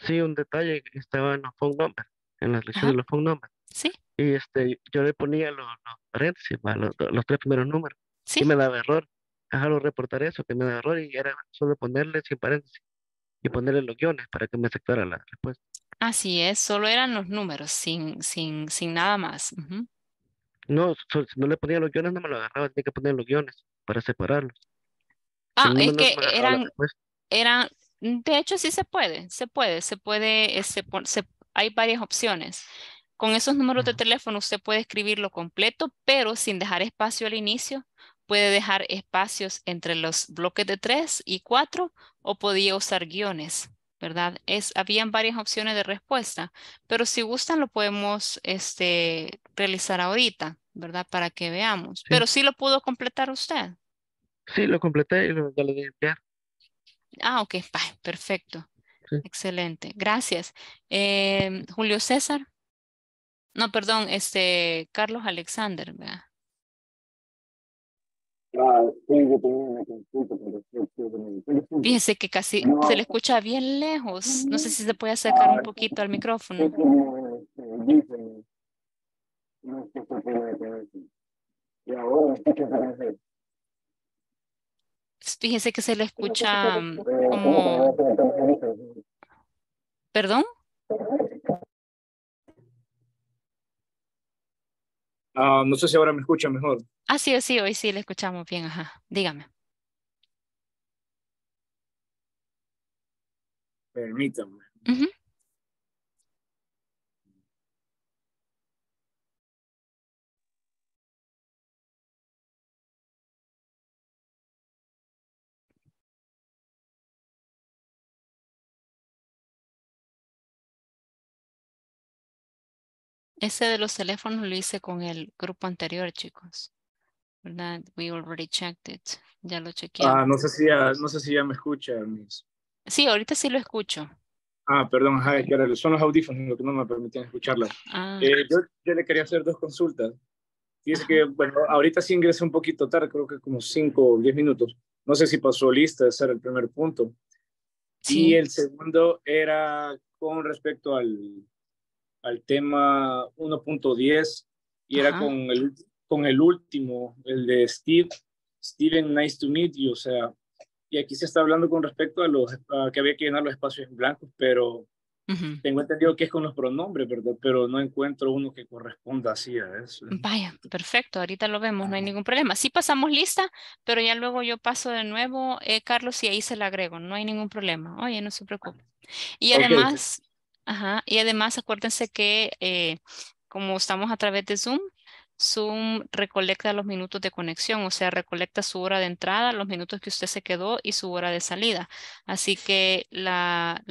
Speaker 4: Sí, un detalle estaba en los phone numbers, en la lecciones de los phone numbers. Sí. Y este, yo le ponía los, los tres primeros números. Y me daba error dejarlo reportar eso, que me agarró y era solo ponerle sin paréntesis y ponerle los guiones para que me aceptara la respuesta.
Speaker 2: Así es, solo eran los números, sin, sin, sin nada más.
Speaker 4: No, si no le ponía los guiones, no me lo agarraba, tenía que poner los guiones para separarlos.
Speaker 2: Ah, es que eran, eran, de hecho sí se puede, se puede, se puede, eh, se, hay varias opciones. Con esos números de teléfono usted puede escribirlo completo, pero sin dejar espacio al inicio puede dejar espacios entre los bloques de tres y cuatro o podía usar guiones, ¿verdad? Es, habían varias opciones de respuesta, pero si gustan lo podemos este, realizar ahorita, ¿verdad? Para que veamos. Pero sí lo pudo completar usted. Sí, lo completé y lo, voy a enviar. Ah, ok, perfecto. Excelente, gracias. Em, Julio César. No, perdón, este, Carlos Alexander, ¿verdad? Fíjese que casi se le escucha bien lejos. No sé si se puede acercar un poquito al micrófono. Fíjese que se le escucha como... ¿Perdón?
Speaker 5: Ah, no sé si ahora me escucha mejor.
Speaker 2: Ah, sí, sí, hoy sí le escuchamos bien, ajá. Dígame.
Speaker 5: Permítame.
Speaker 2: Ese de los teléfonos lo hice con el grupo anterior, chicos. We already checked it. Ya lo chequeé. Ah, no sé si
Speaker 5: ya, no sé si ya me escucha,
Speaker 2: Sí, ahorita sí lo escucho.
Speaker 5: Ah, perdón, son los audífonos lo que no me permiten escucharla. Ah. Eh, yo, le quería hacer dos consultas. Dice que, bueno, ahorita sí ingresé un poquito tarde, creo que como cinco o diez minutos. No sé si pasó lista, de era el primer punto. Sí. Y el segundo era con respecto al, al tema 1.10 y era con el, con el último, el de Steve, Steven, nice to meet you, o sea, y aquí se está hablando con respecto a los que había que llenar los espacios en blancos, pero Tengo entendido que es con los pronombres, ¿verdad? Pero no encuentro uno que corresponda así a eso.
Speaker 2: Vaya, perfecto, ahorita lo vemos, no hay ningún problema. Sí pasamos lista, pero ya luego yo paso de nuevo, eh, Carlos, y ahí se la agrego, no hay ningún problema. Oye, no se preocupe. Y además, Ajá. Y además acuérdense que eh, como estamos a través de Zoom, Zoom recolecta los minutos de conexión, o sea, recolecta su hora de entrada, los minutos que usted se quedó y su hora de salida. Así que la,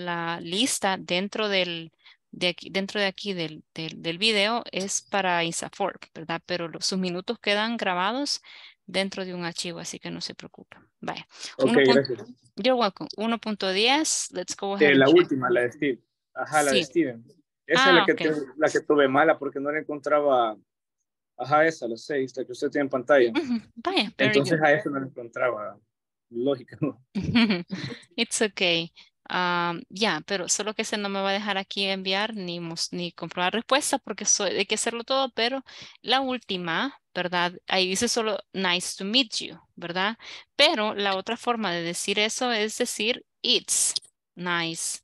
Speaker 2: lista dentro del, de aquí, dentro de aquí del, del, video es para INSAFOR, ¿verdad? Pero los, sus minutos quedan grabados dentro de un archivo, así que no se preocupen. Vaya. Ok, gracias. You're welcome. 1.10, let's go ahead. Eh, la última, la
Speaker 5: de Steve. Ajá, la de
Speaker 2: Steven. Esa es la ah, que,
Speaker 5: la que tuve mala porque no la encontraba. Ajá, esa, la 6, que usted tiene en pantalla.
Speaker 2: Entonces a esa
Speaker 5: no la encontraba. Lógico.
Speaker 2: It's okay. Um, ya, pero solo que ese no me va a dejar aquí enviar ni, ni comprobar respuesta porque soy hay que hacerlo todo, pero la última, ¿verdad? Ahí dice solo nice to meet you, ¿verdad? Pero la otra forma de decir eso es decir it's nice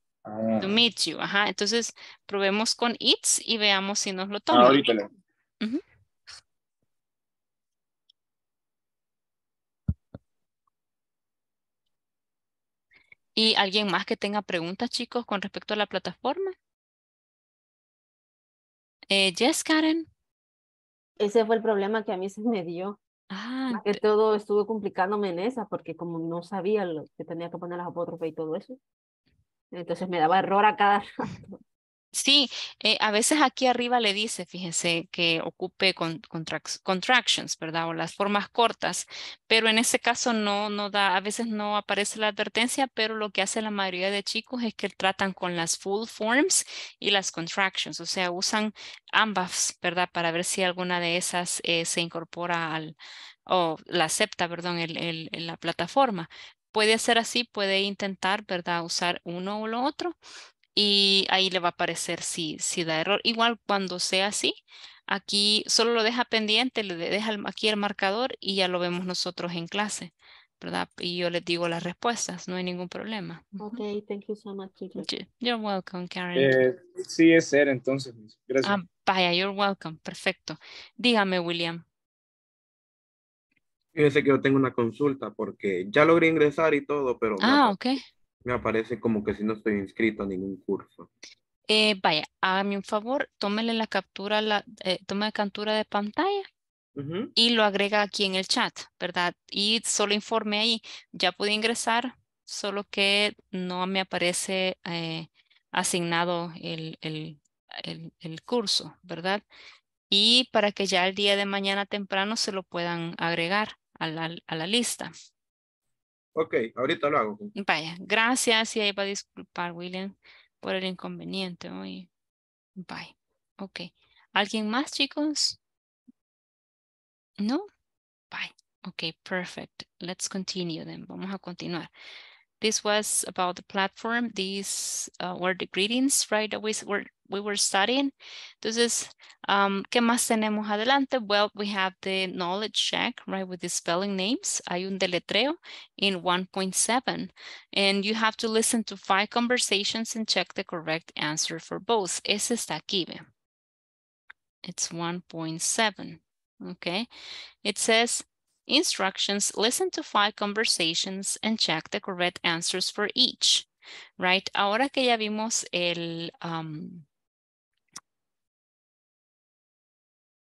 Speaker 2: To meet you, ajá. Entonces, probemos con it's y veamos si nos lo ah, toma. ¿Y alguien más que tenga preguntas, chicos, con respecto a la plataforma? Eh, yes, Karen. Ese fue el problema que a mí se me dio. Ah,
Speaker 6: que todo estuvo complicándome en esa porque como no sabía lo que tenía que poner las apótrofes
Speaker 2: y todo eso. Entonces me daba error a cada Sí, eh, a veces aquí arriba le dice, fíjese que ocupe con, contractions, ¿verdad? O las formas cortas, pero en ese caso no, no da, a veces no aparece la advertencia, pero lo que hace la mayoría de chicos es que tratan con las full forms y las contractions, o sea, usan ambas, ¿verdad? Para ver si alguna de esas eh, se incorpora al, o la acepta, perdón, el, la plataforma puede ser así, puede intentar, ¿verdad? Usar uno o lo otro y ahí le va a aparecer si, si da error. Igual cuando sea así, aquí solo lo deja pendiente, le deja aquí el marcador y ya lo vemos nosotros en clase. ¿verdad? Y yo les digo las respuestas, no hay ningún problema. Ok, thank you so much. You're welcome, Karen.
Speaker 5: Eh, sí, es ser entonces. Gracias. Ah,
Speaker 2: vaya, you're welcome. Perfecto. Dígame, William.
Speaker 5: Fíjese que yo tengo una consulta porque ya logré ingresar y todo, pero ah, me, okay. me aparece como que si no estoy inscrito a ningún curso.
Speaker 2: Eh, vaya, hágame un favor, tómele la captura, la, eh, captura de pantalla y lo agrega aquí en el chat, ¿verdad? Y solo informe ahí, ya pude ingresar, solo que no me aparece eh, asignado el, el, el, el, curso, ¿verdad? y para que ya el día de mañana temprano se lo puedan agregar a la, lista.
Speaker 8: Ok, ahorita lo hago.
Speaker 2: Vaya, gracias y ahí va a disculpar William por el inconveniente Bye. Ok. ¿Alguien más, chicos? No? Bye. Okay, perfect. Let's continue then. Vamos a continuar. This was about the platform. These uh, were the greetings, right? That were we were studying. Entonces, um, ¿qué más tenemos adelante? Well, we have the knowledge check, right, with the spelling names. Hay un deletreo in 1.7. And you have to listen to five conversations and check the correct answer for both. Ese está aquí, ve. It's 1.7, okay? It says, instructions, listen to five conversations and check the correct answers for each. Right, ahora que ya vimos el, um,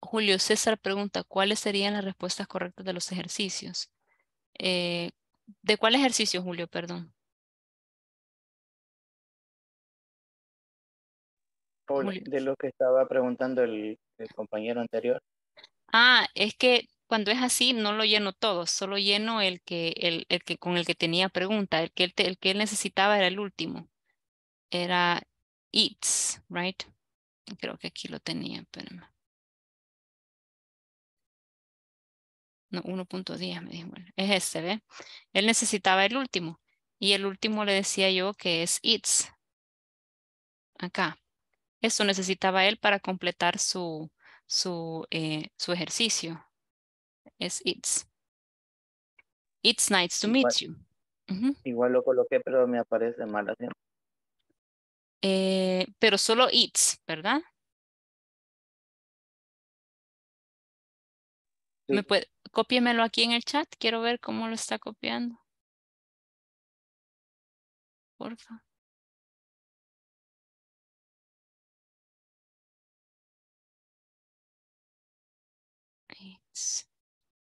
Speaker 2: Julio César pregunta, ¿cuáles serían las respuestas correctas de los ejercicios? Eh, ¿De cuál ejercicio, Julio? Perdón.
Speaker 1: De lo que
Speaker 7: estaba preguntando el, compañero anterior.
Speaker 2: Ah, es que cuando es así no lo lleno todo, solo lleno el que, el, el que con el que tenía pregunta, el que él, el que él necesitaba era el último. Era eats, right?
Speaker 1: Creo que aquí lo tenía, espérame.
Speaker 2: no, 1.10 me dijo, bueno, es este, ¿ve? Él necesitaba el último y el último le decía yo que es it's, acá. Eso necesitaba él para completar su, su, eh, ejercicio. Es it's. It's nice to meet you.
Speaker 3: Igual lo coloqué, pero
Speaker 7: me aparece mal así.
Speaker 2: Eh, pero solo it's, ¿verdad? ¿Me
Speaker 1: puede, cópiemelo aquí en el chat. Quiero ver cómo lo está copiando. Porfa.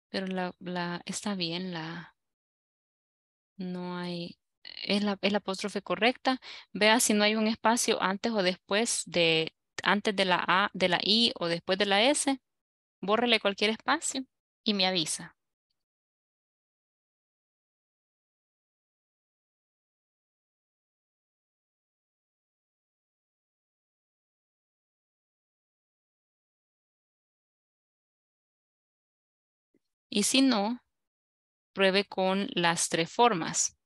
Speaker 2: pero la, la, está bien la no hay es la, es la, apóstrofe correcta vea si no hay un espacio antes o después de antes de la a de la i o después de la s bórrele cualquier espacio y me avisa. Y si no, pruebe con las tres formas.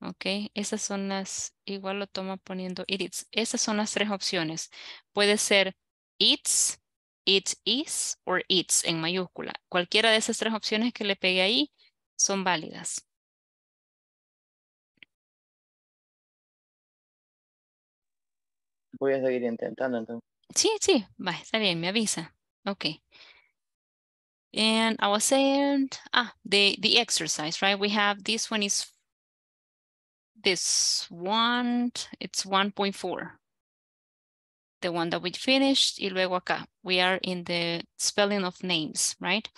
Speaker 2: ¿Ok? Esas son las, igual lo toma poniendo it's. Esas son las tres opciones. Puede ser it's, it is or it's en mayúscula. Cualquiera de esas tres opciones que le pegué ahí son válidas.
Speaker 1: Voy a seguir intentando entonces.
Speaker 2: Sí, sí, va, está bien, me avisa. Ok. And I was saying, ah, the, the exercise, right? We have this one is, this one, it's 1.4. the one that we finished, y luego acá. We are in the spelling of names, right?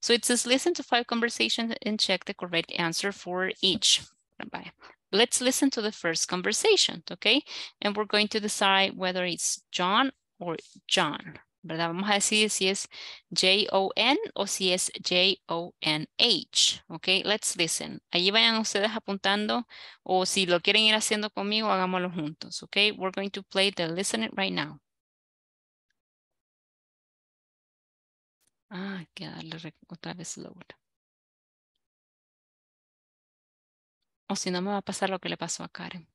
Speaker 2: So it says listen to five conversations and check the correct answer for each. Bye. Let's listen to the first conversation, okay? And we're going to decide whether it's John or John, Vamos a decir si es J-O-N o si es J-O-N-H, ¿ok? Let's listen. Allí vayan ustedes apuntando o si lo quieren ir haciendo conmigo, hagámoslo juntos, ¿ok? We're going to play the listening right now. Ah, hay que darle otra
Speaker 1: vez load. O si no, me va a pasar lo que le pasó a Karen.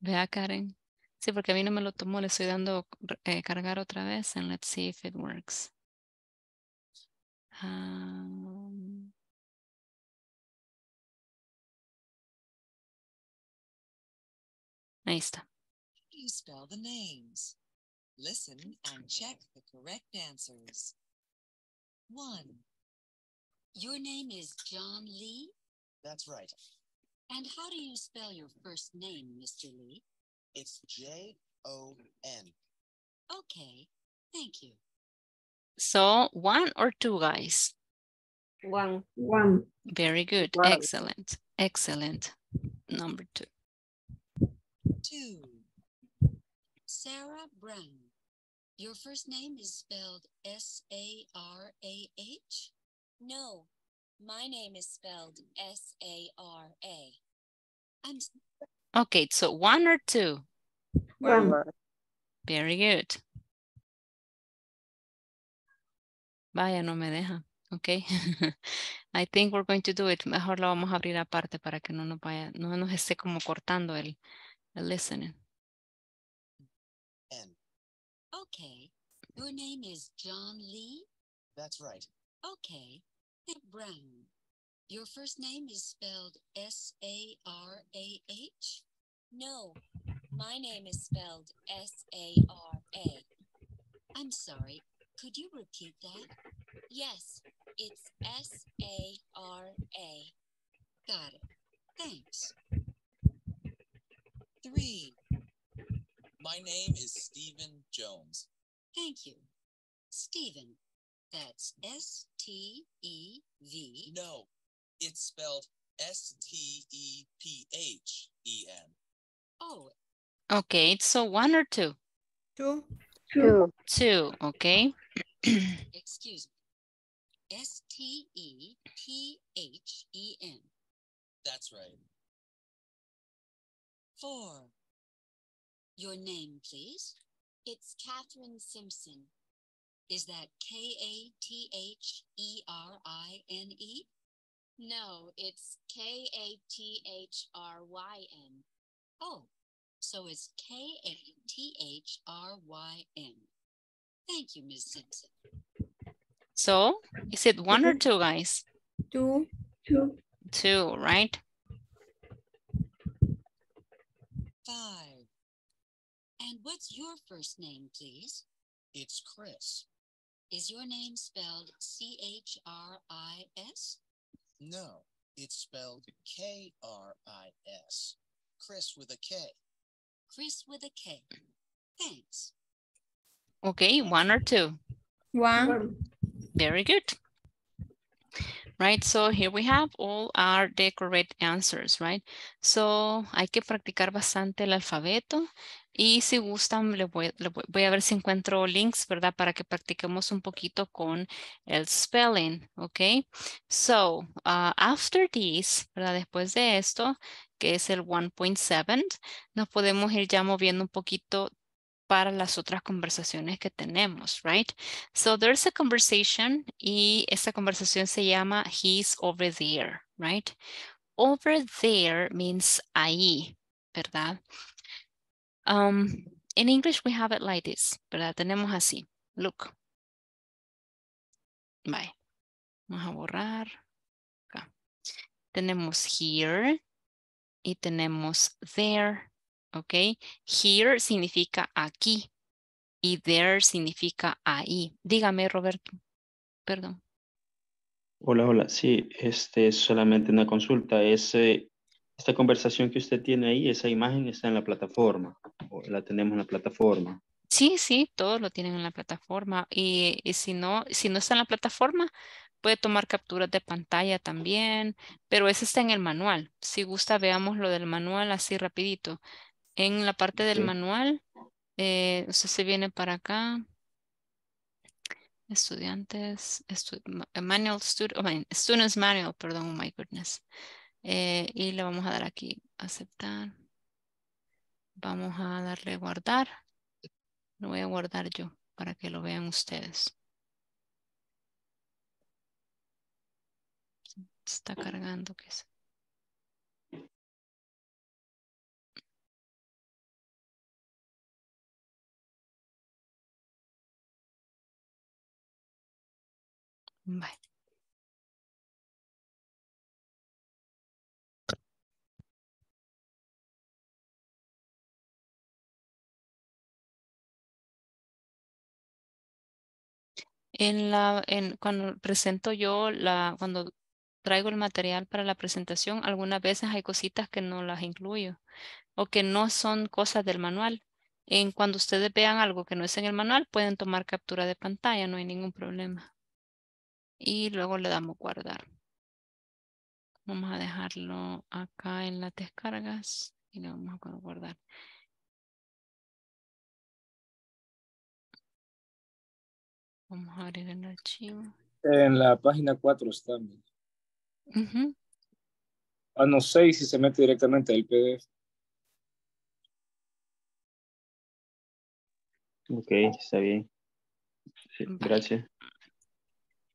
Speaker 2: Vea, Karen. Sí, porque a mí no me lo tomó, le estoy dando eh, cargar otra vez and let's see if it works.
Speaker 1: ahí está. You spell the
Speaker 8: names. Listen and check the correct answers. One. Your name is John Lee? That's right. And how do you spell your first name, Mr. Lee? It's J O N.
Speaker 6: Okay, thank you.
Speaker 1: So one or
Speaker 2: two guys? One. One. Very good. One. Excellent. Excellent. Number two.
Speaker 8: Two. Sarah Brown. Your first name is spelled S A R A H? No, my name is spelled S A R A. I'm
Speaker 2: Okay, so one or two? One. more. Very good. Vaya, no me deja. Okay. I think we're going to do it. Mejor lo vamos a abrir aparte para que no nos vaya, no nos esté como cortando el, el listening. M.
Speaker 8: Okay. Your name is John Lee? That's right. Okay. Brown. Your first name is spelled S-A-R-A-H? No, my name is spelled S A R A. I'm sorry, could you repeat that? Yes, it's S A R A. Got it. Thanks. Three. My name is Stephen Jones. Thank you. Stephen. That's S T E V. No, it's spelled S T E P H E
Speaker 2: N. Oh, Okay, so one or two? Two. Two. Two, okay. Excuse me.
Speaker 1: S-T-E-P-H-E-N. That's right. Four. Your name, please.
Speaker 8: It's Katherine Simpson. Is that K-A-T-H-E-R-I-N-E? -E? No, it's K-A-T-H-R-Y-N. Oh, so it's K A T H R Y N. Thank you, Ms. Simpson.
Speaker 2: So is it one or two, guys? Two. Two. Two, right?
Speaker 8: Five. And what's your first name, please? It's Chris. Is your name spelled C H R I S? No, it's spelled K R I S. Chris with a K. Chris with a K.
Speaker 2: Thanks. Okay, one or two? One. Very good. right? So here we have all our the correct answers, right? So hay que practicar bastante el alfabeto y si gustan, le voy, a ver si encuentro links, ¿verdad? Para que practiquemos un poquito con el spelling, okay? So, uh, after this, ¿verdad? Después de esto, que es el 1.7, nos podemos ir ya moviendo un poquito para las otras conversaciones que tenemos, right? So there's a conversation y esa conversación se llama he's over there, right? Over there means ahí, ¿verdad? Um, in English we have it like this, ¿verdad? Tenemos así, look. Bye. Vamos a borrar. Tenemos here y tenemos there. ¿ok? Here significa aquí y there significa ahí. Dígame, Roberto. Perdón.
Speaker 7: Hola, hola. Sí, este es solamente una consulta. Es, esta conversación que usted tiene ahí, esa imagen está en la plataforma. O la tenemos en la plataforma.
Speaker 2: Sí, sí, todos lo tienen en la plataforma. Y, y si, no, si no está en la plataforma, puede tomar capturas de pantalla también, pero ese está en el manual. Si gusta, veamos lo del manual así rapidito. En la parte del manual, usted eh, se viene para acá. Estudiantes, eh, manual, student, oh, students manual, perdón, oh my goodness. Eh, y le vamos a dar aquí aceptar. Vamos a darle guardar. Lo voy a guardar yo para que lo vean ustedes. Está cargando, es. Vale. En la, en, cuando presento yo, la, cuando traigo el material para la presentación, algunas veces hay cositas que no las incluyo o que no son cosas del manual. En cuando ustedes vean algo que no es en el manual, pueden tomar captura de pantalla, no hay ningún problema y luego le damos guardar. Vamos a dejarlo acá
Speaker 1: en las descargas y lo vamos a guardar. Vamos a abrir el archivo.
Speaker 5: En la página 4 está. Ah, no sé si se mete directamente al PDF.
Speaker 7: Ok, está bien. Gracias.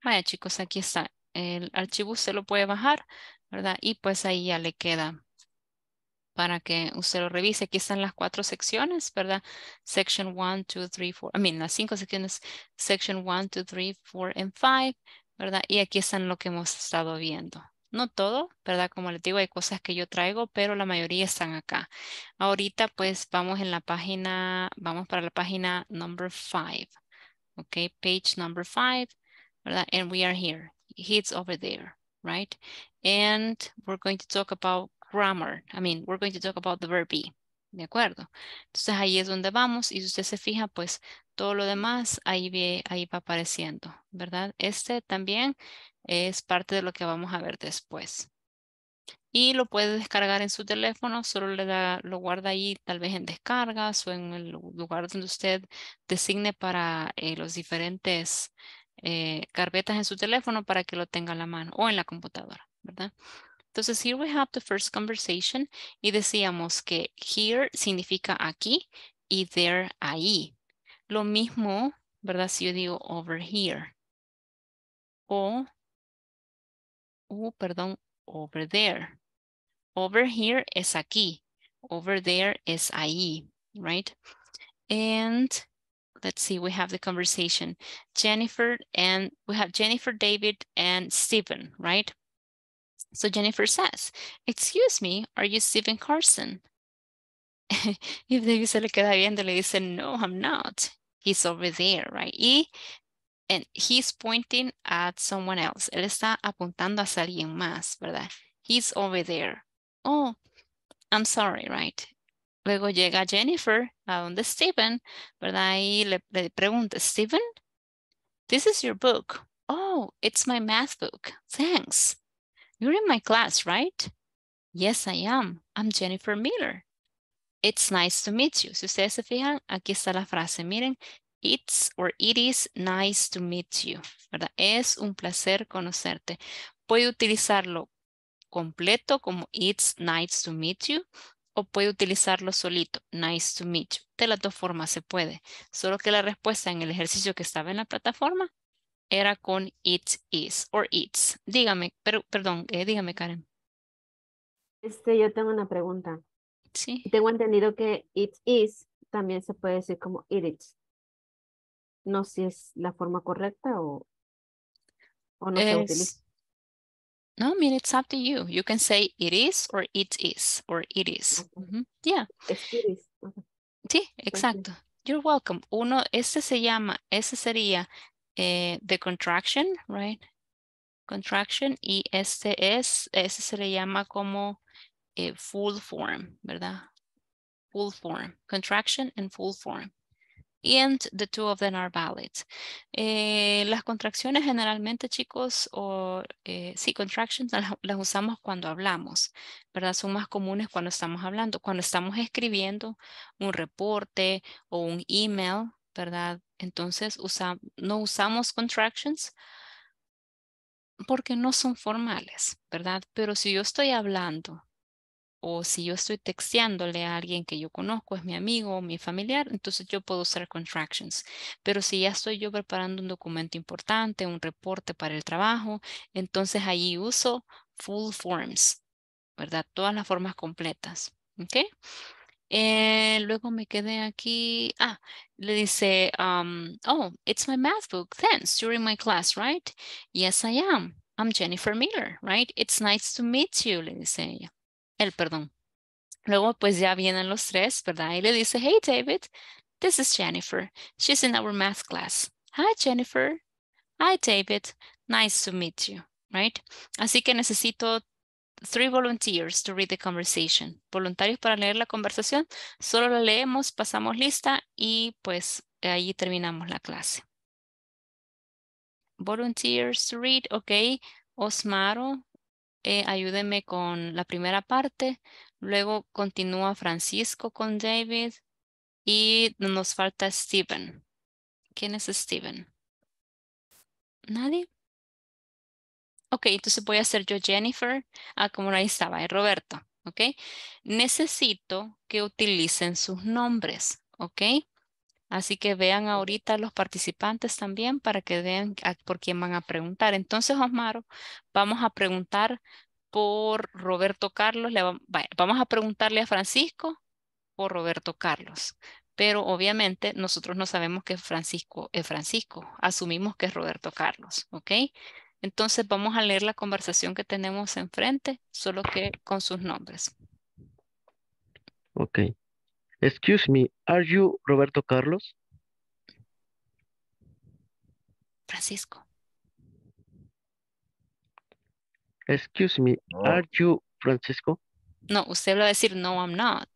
Speaker 2: Vaya chicos, aquí está. El archivo se lo puede bajar, ¿verdad? Y pues ahí ya le queda para que usted lo revise. Aquí están las cuatro secciones, ¿verdad? Section 1, 2, 3, 4. I mean, las cinco secciones. Section 1, 2, 3, 4, and 5, ¿verdad? Y aquí están lo que hemos estado viendo. No todo, ¿verdad? Como les digo, hay cosas que yo traigo, pero la mayoría están acá. Ahorita, pues, vamos en la página, vamos para la página number 5. Ok, page number 5. ¿verdad? And we are here. He's over there, right? And we're going to talk about grammar. I mean, we're going to talk about the verb be. ¿De acuerdo? Entonces ahí es donde vamos y si usted se fija, pues todo lo demás ahí, ve, ahí va apareciendo, ¿verdad? Este también es parte de lo que vamos a ver después. Y lo puede descargar en su teléfono, solo le da, lo guarda ahí tal vez en descargas o en el lugar donde usted designe para eh, los diferentes eh, carpetas en su teléfono para que lo tenga a la mano o en la computadora, ¿verdad? Entonces, here we have the first conversation y decíamos que here significa aquí y there ahí. Lo mismo, ¿verdad? Si yo digo over here o, uh, perdón, over there. Over here es aquí. Over there es ahí, right? And let's see, we have the conversation. Jennifer and we have Jennifer, David, and Stephen, right? So Jennifer says, excuse me, are you Stephen Carson? if David se le queda viendo, le dice, no, I'm not. He's over there, right? Y, and he's pointing at someone else. Él está apuntando hacia alguien más, ¿verdad? He's over there. Oh, I'm sorry, right? Luego llega Jennifer a donde Stephen, ¿verdad? Ahí le, pregunta, Stephen, this is your book. Oh, it's my math book. Thanks. You're in my class, right? Yes, I am. I'm Jennifer Miller. It's nice to meet you. Si ustedes se fijan, aquí está la frase. Miren, it's or it is nice to meet you. ¿verdad? Es un placer conocerte. Puede utilizarlo completo como it's nice to meet you o puede utilizarlo solito, nice to meet you. De la dos formas se puede, solo que la respuesta en el ejercicio que estaba en la plataforma era con it is or it's. Dígame, pero, perdón, eh, dígame Karen. Este,
Speaker 6: yo tengo una pregunta. Sí. Tengo entendido que it is también se puede decir como it is. No sé si es la forma correcta o,
Speaker 2: o no se utiliza. No, I mean, it's up to you. You can say it is or it is or it is. Mm-hmm. Yeah. Es it is. Sí, exacto. You're welcome. Uno, este se llama, este sería eh, the contraction, right? Contraction y este es, este se le llama como eh, full form, ¿verdad? Full form. Contraction and full form. and the two of them are valid. Eh, las contracciones generalmente, chicos, o eh, sí, contractions las, usamos cuando hablamos, ¿verdad? Son más comunes cuando estamos hablando, cuando estamos escribiendo un reporte o un email, ¿verdad? Entonces no usamos contractions porque no son formales, ¿verdad? Pero si yo estoy hablando o si yo estoy texteándole a alguien que yo conozco, es mi amigo o mi familiar, entonces yo puedo usar contractions. Pero si ya estoy yo preparando un documento importante, un reporte para el trabajo, entonces allí uso full forms, ¿verdad? Todas las formas completas, ¿ok? Eh, luego me quedé aquí, ah, le dice, um, oh, it's my math book, thanks, during my class, right? Yes, I am. I'm Jennifer Miller, right? It's nice to meet you, le dice ella el perdón. Luego, pues ya vienen los tres, ¿verdad? Y le dice, hey David, this is Jennifer. She's in our math class. Hi Jennifer. Hi David. Nice to meet you, right? Así que necesito three volunteers to read the conversation. Voluntarios para leer la conversación. Solo la leemos, pasamos lista y pues ahí terminamos la clase. Volunteers to read, ok. Osmaro, eh, ayúdeme con la primera parte, luego continúa Francisco con David y nos falta Steven. ¿Quién es Steven? ¿Nadie? Ok, entonces voy a hacer yo Jennifer. Ah, como ahí estaba, es eh, Roberto. Ok. Necesito que utilicen sus nombres. Ok. Así que vean ahorita los participantes también para que vean por quién van a preguntar. Entonces, Osmaro, vamos a preguntar por Roberto Carlos. vamos a preguntarle a Francisco por Roberto Carlos. Pero obviamente nosotros no sabemos que Francisco es Francisco. Asumimos que es Roberto Carlos, ¿ok? Entonces vamos a leer la conversación que tenemos enfrente, solo que con sus nombres.
Speaker 4: Ok. Excuse me, are you Roberto Carlos? Francisco. Excuse me, are you Francisco?
Speaker 2: No, usted va a decir, no, I'm not.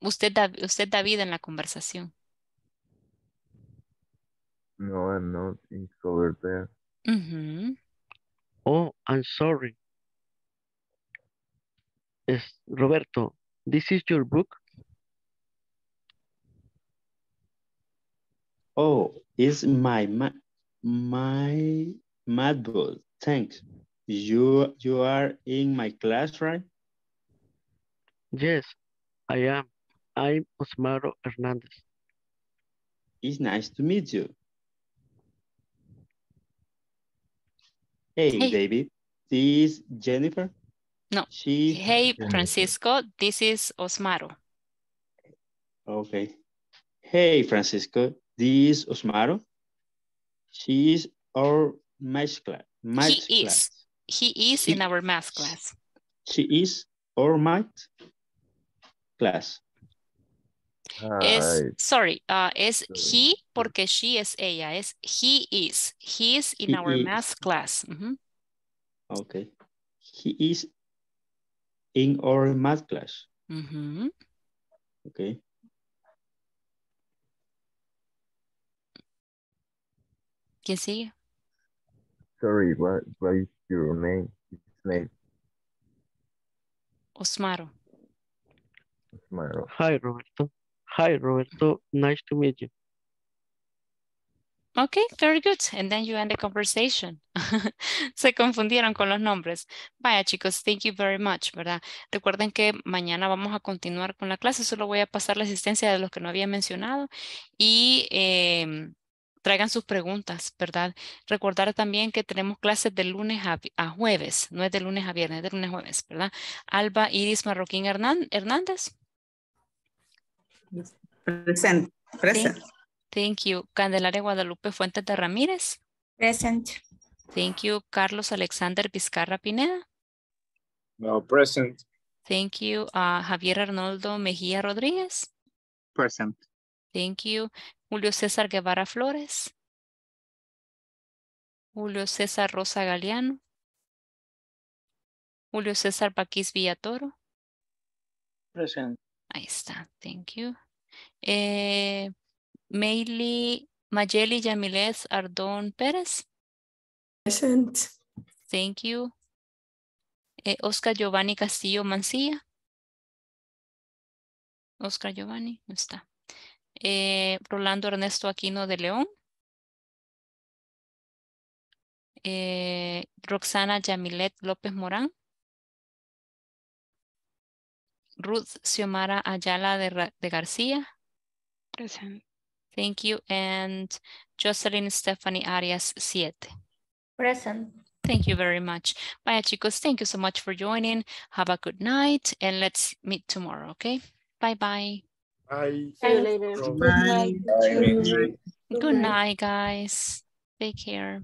Speaker 2: Usted, usted vida en la conversación.
Speaker 4: No, I'm not. Roberto. Oh, I'm sorry. Es Roberto, This is your book?
Speaker 7: Oh, it's my my my book. Thanks. You you are in my class, right?
Speaker 4: Yes, I am. I'm Osmaro
Speaker 7: Hernandez. It's nice to meet you. Hey, hey. David. This is Jennifer. No. She hey,
Speaker 2: Francisco, this is Osmaro.
Speaker 7: Okay. Hey, Francisco, this is Osmaro. She is our math class. Math he class.
Speaker 2: is. He is in our math class.
Speaker 7: She is our math class. Es,
Speaker 2: sorry, uh, es he porque she es ella, es he is. He is in he our is. math class. Mm -hmm.
Speaker 7: Okay. He is in our math class. Mm -hmm. Okay.
Speaker 2: ¿Qué see.
Speaker 5: Sorry, what, what is your name? His name?
Speaker 2: Osmaro.
Speaker 4: Osmaro. Hi, Roberto. Hi, Roberto. Nice to meet you.
Speaker 2: Okay, very good. And then you end the conversation. Se confundieron con los nombres. Vaya chicos, thank you very much, ¿verdad? Recuerden que mañana vamos a continuar con la clase. Solo voy a pasar la asistencia de los que no había mencionado y em, traigan sus preguntas, ¿verdad? Recordar también que tenemos clases de lunes a, a jueves. No es de lunes a viernes, es de lunes a jueves, ¿verdad? Alba Iris Marroquín Hernández.
Speaker 1: Presente. Presente.
Speaker 2: Thank you. Candelaria Guadalupe Fuentes de Ramírez. Present. Thank you. Carlos Alexander Vizcarra Pineda.
Speaker 5: No, present.
Speaker 2: Thank you. Uh, Javier Arnoldo Mejía Rodríguez. Present. Thank you. Julio César Guevara Flores. Julio César Rosa Galeano. Julio César Paquís Villatoro. Present. Ahí está. Thank you. Eh, Mayli, Mayeli Yamiles Ardón Pérez. Present. Thank you. Eh, Oscar Giovanni Castillo Mancilla. Oscar Giovanni, no está. Eh, Rolando Ernesto Aquino de León. Eh, Roxana Yamilet López Morán. Ruth Xiomara Ayala de, de García. Present. Thank you. And Jocelyn Stephanie Arias Siete. Present. Thank you very much. Bye, chicos. Thank you so much for joining. Have a good night and let's meet tomorrow, okay? Bye-bye.
Speaker 8: Bye. See you later. Bye. Bye. Bye.
Speaker 2: Good night, guys. Take care.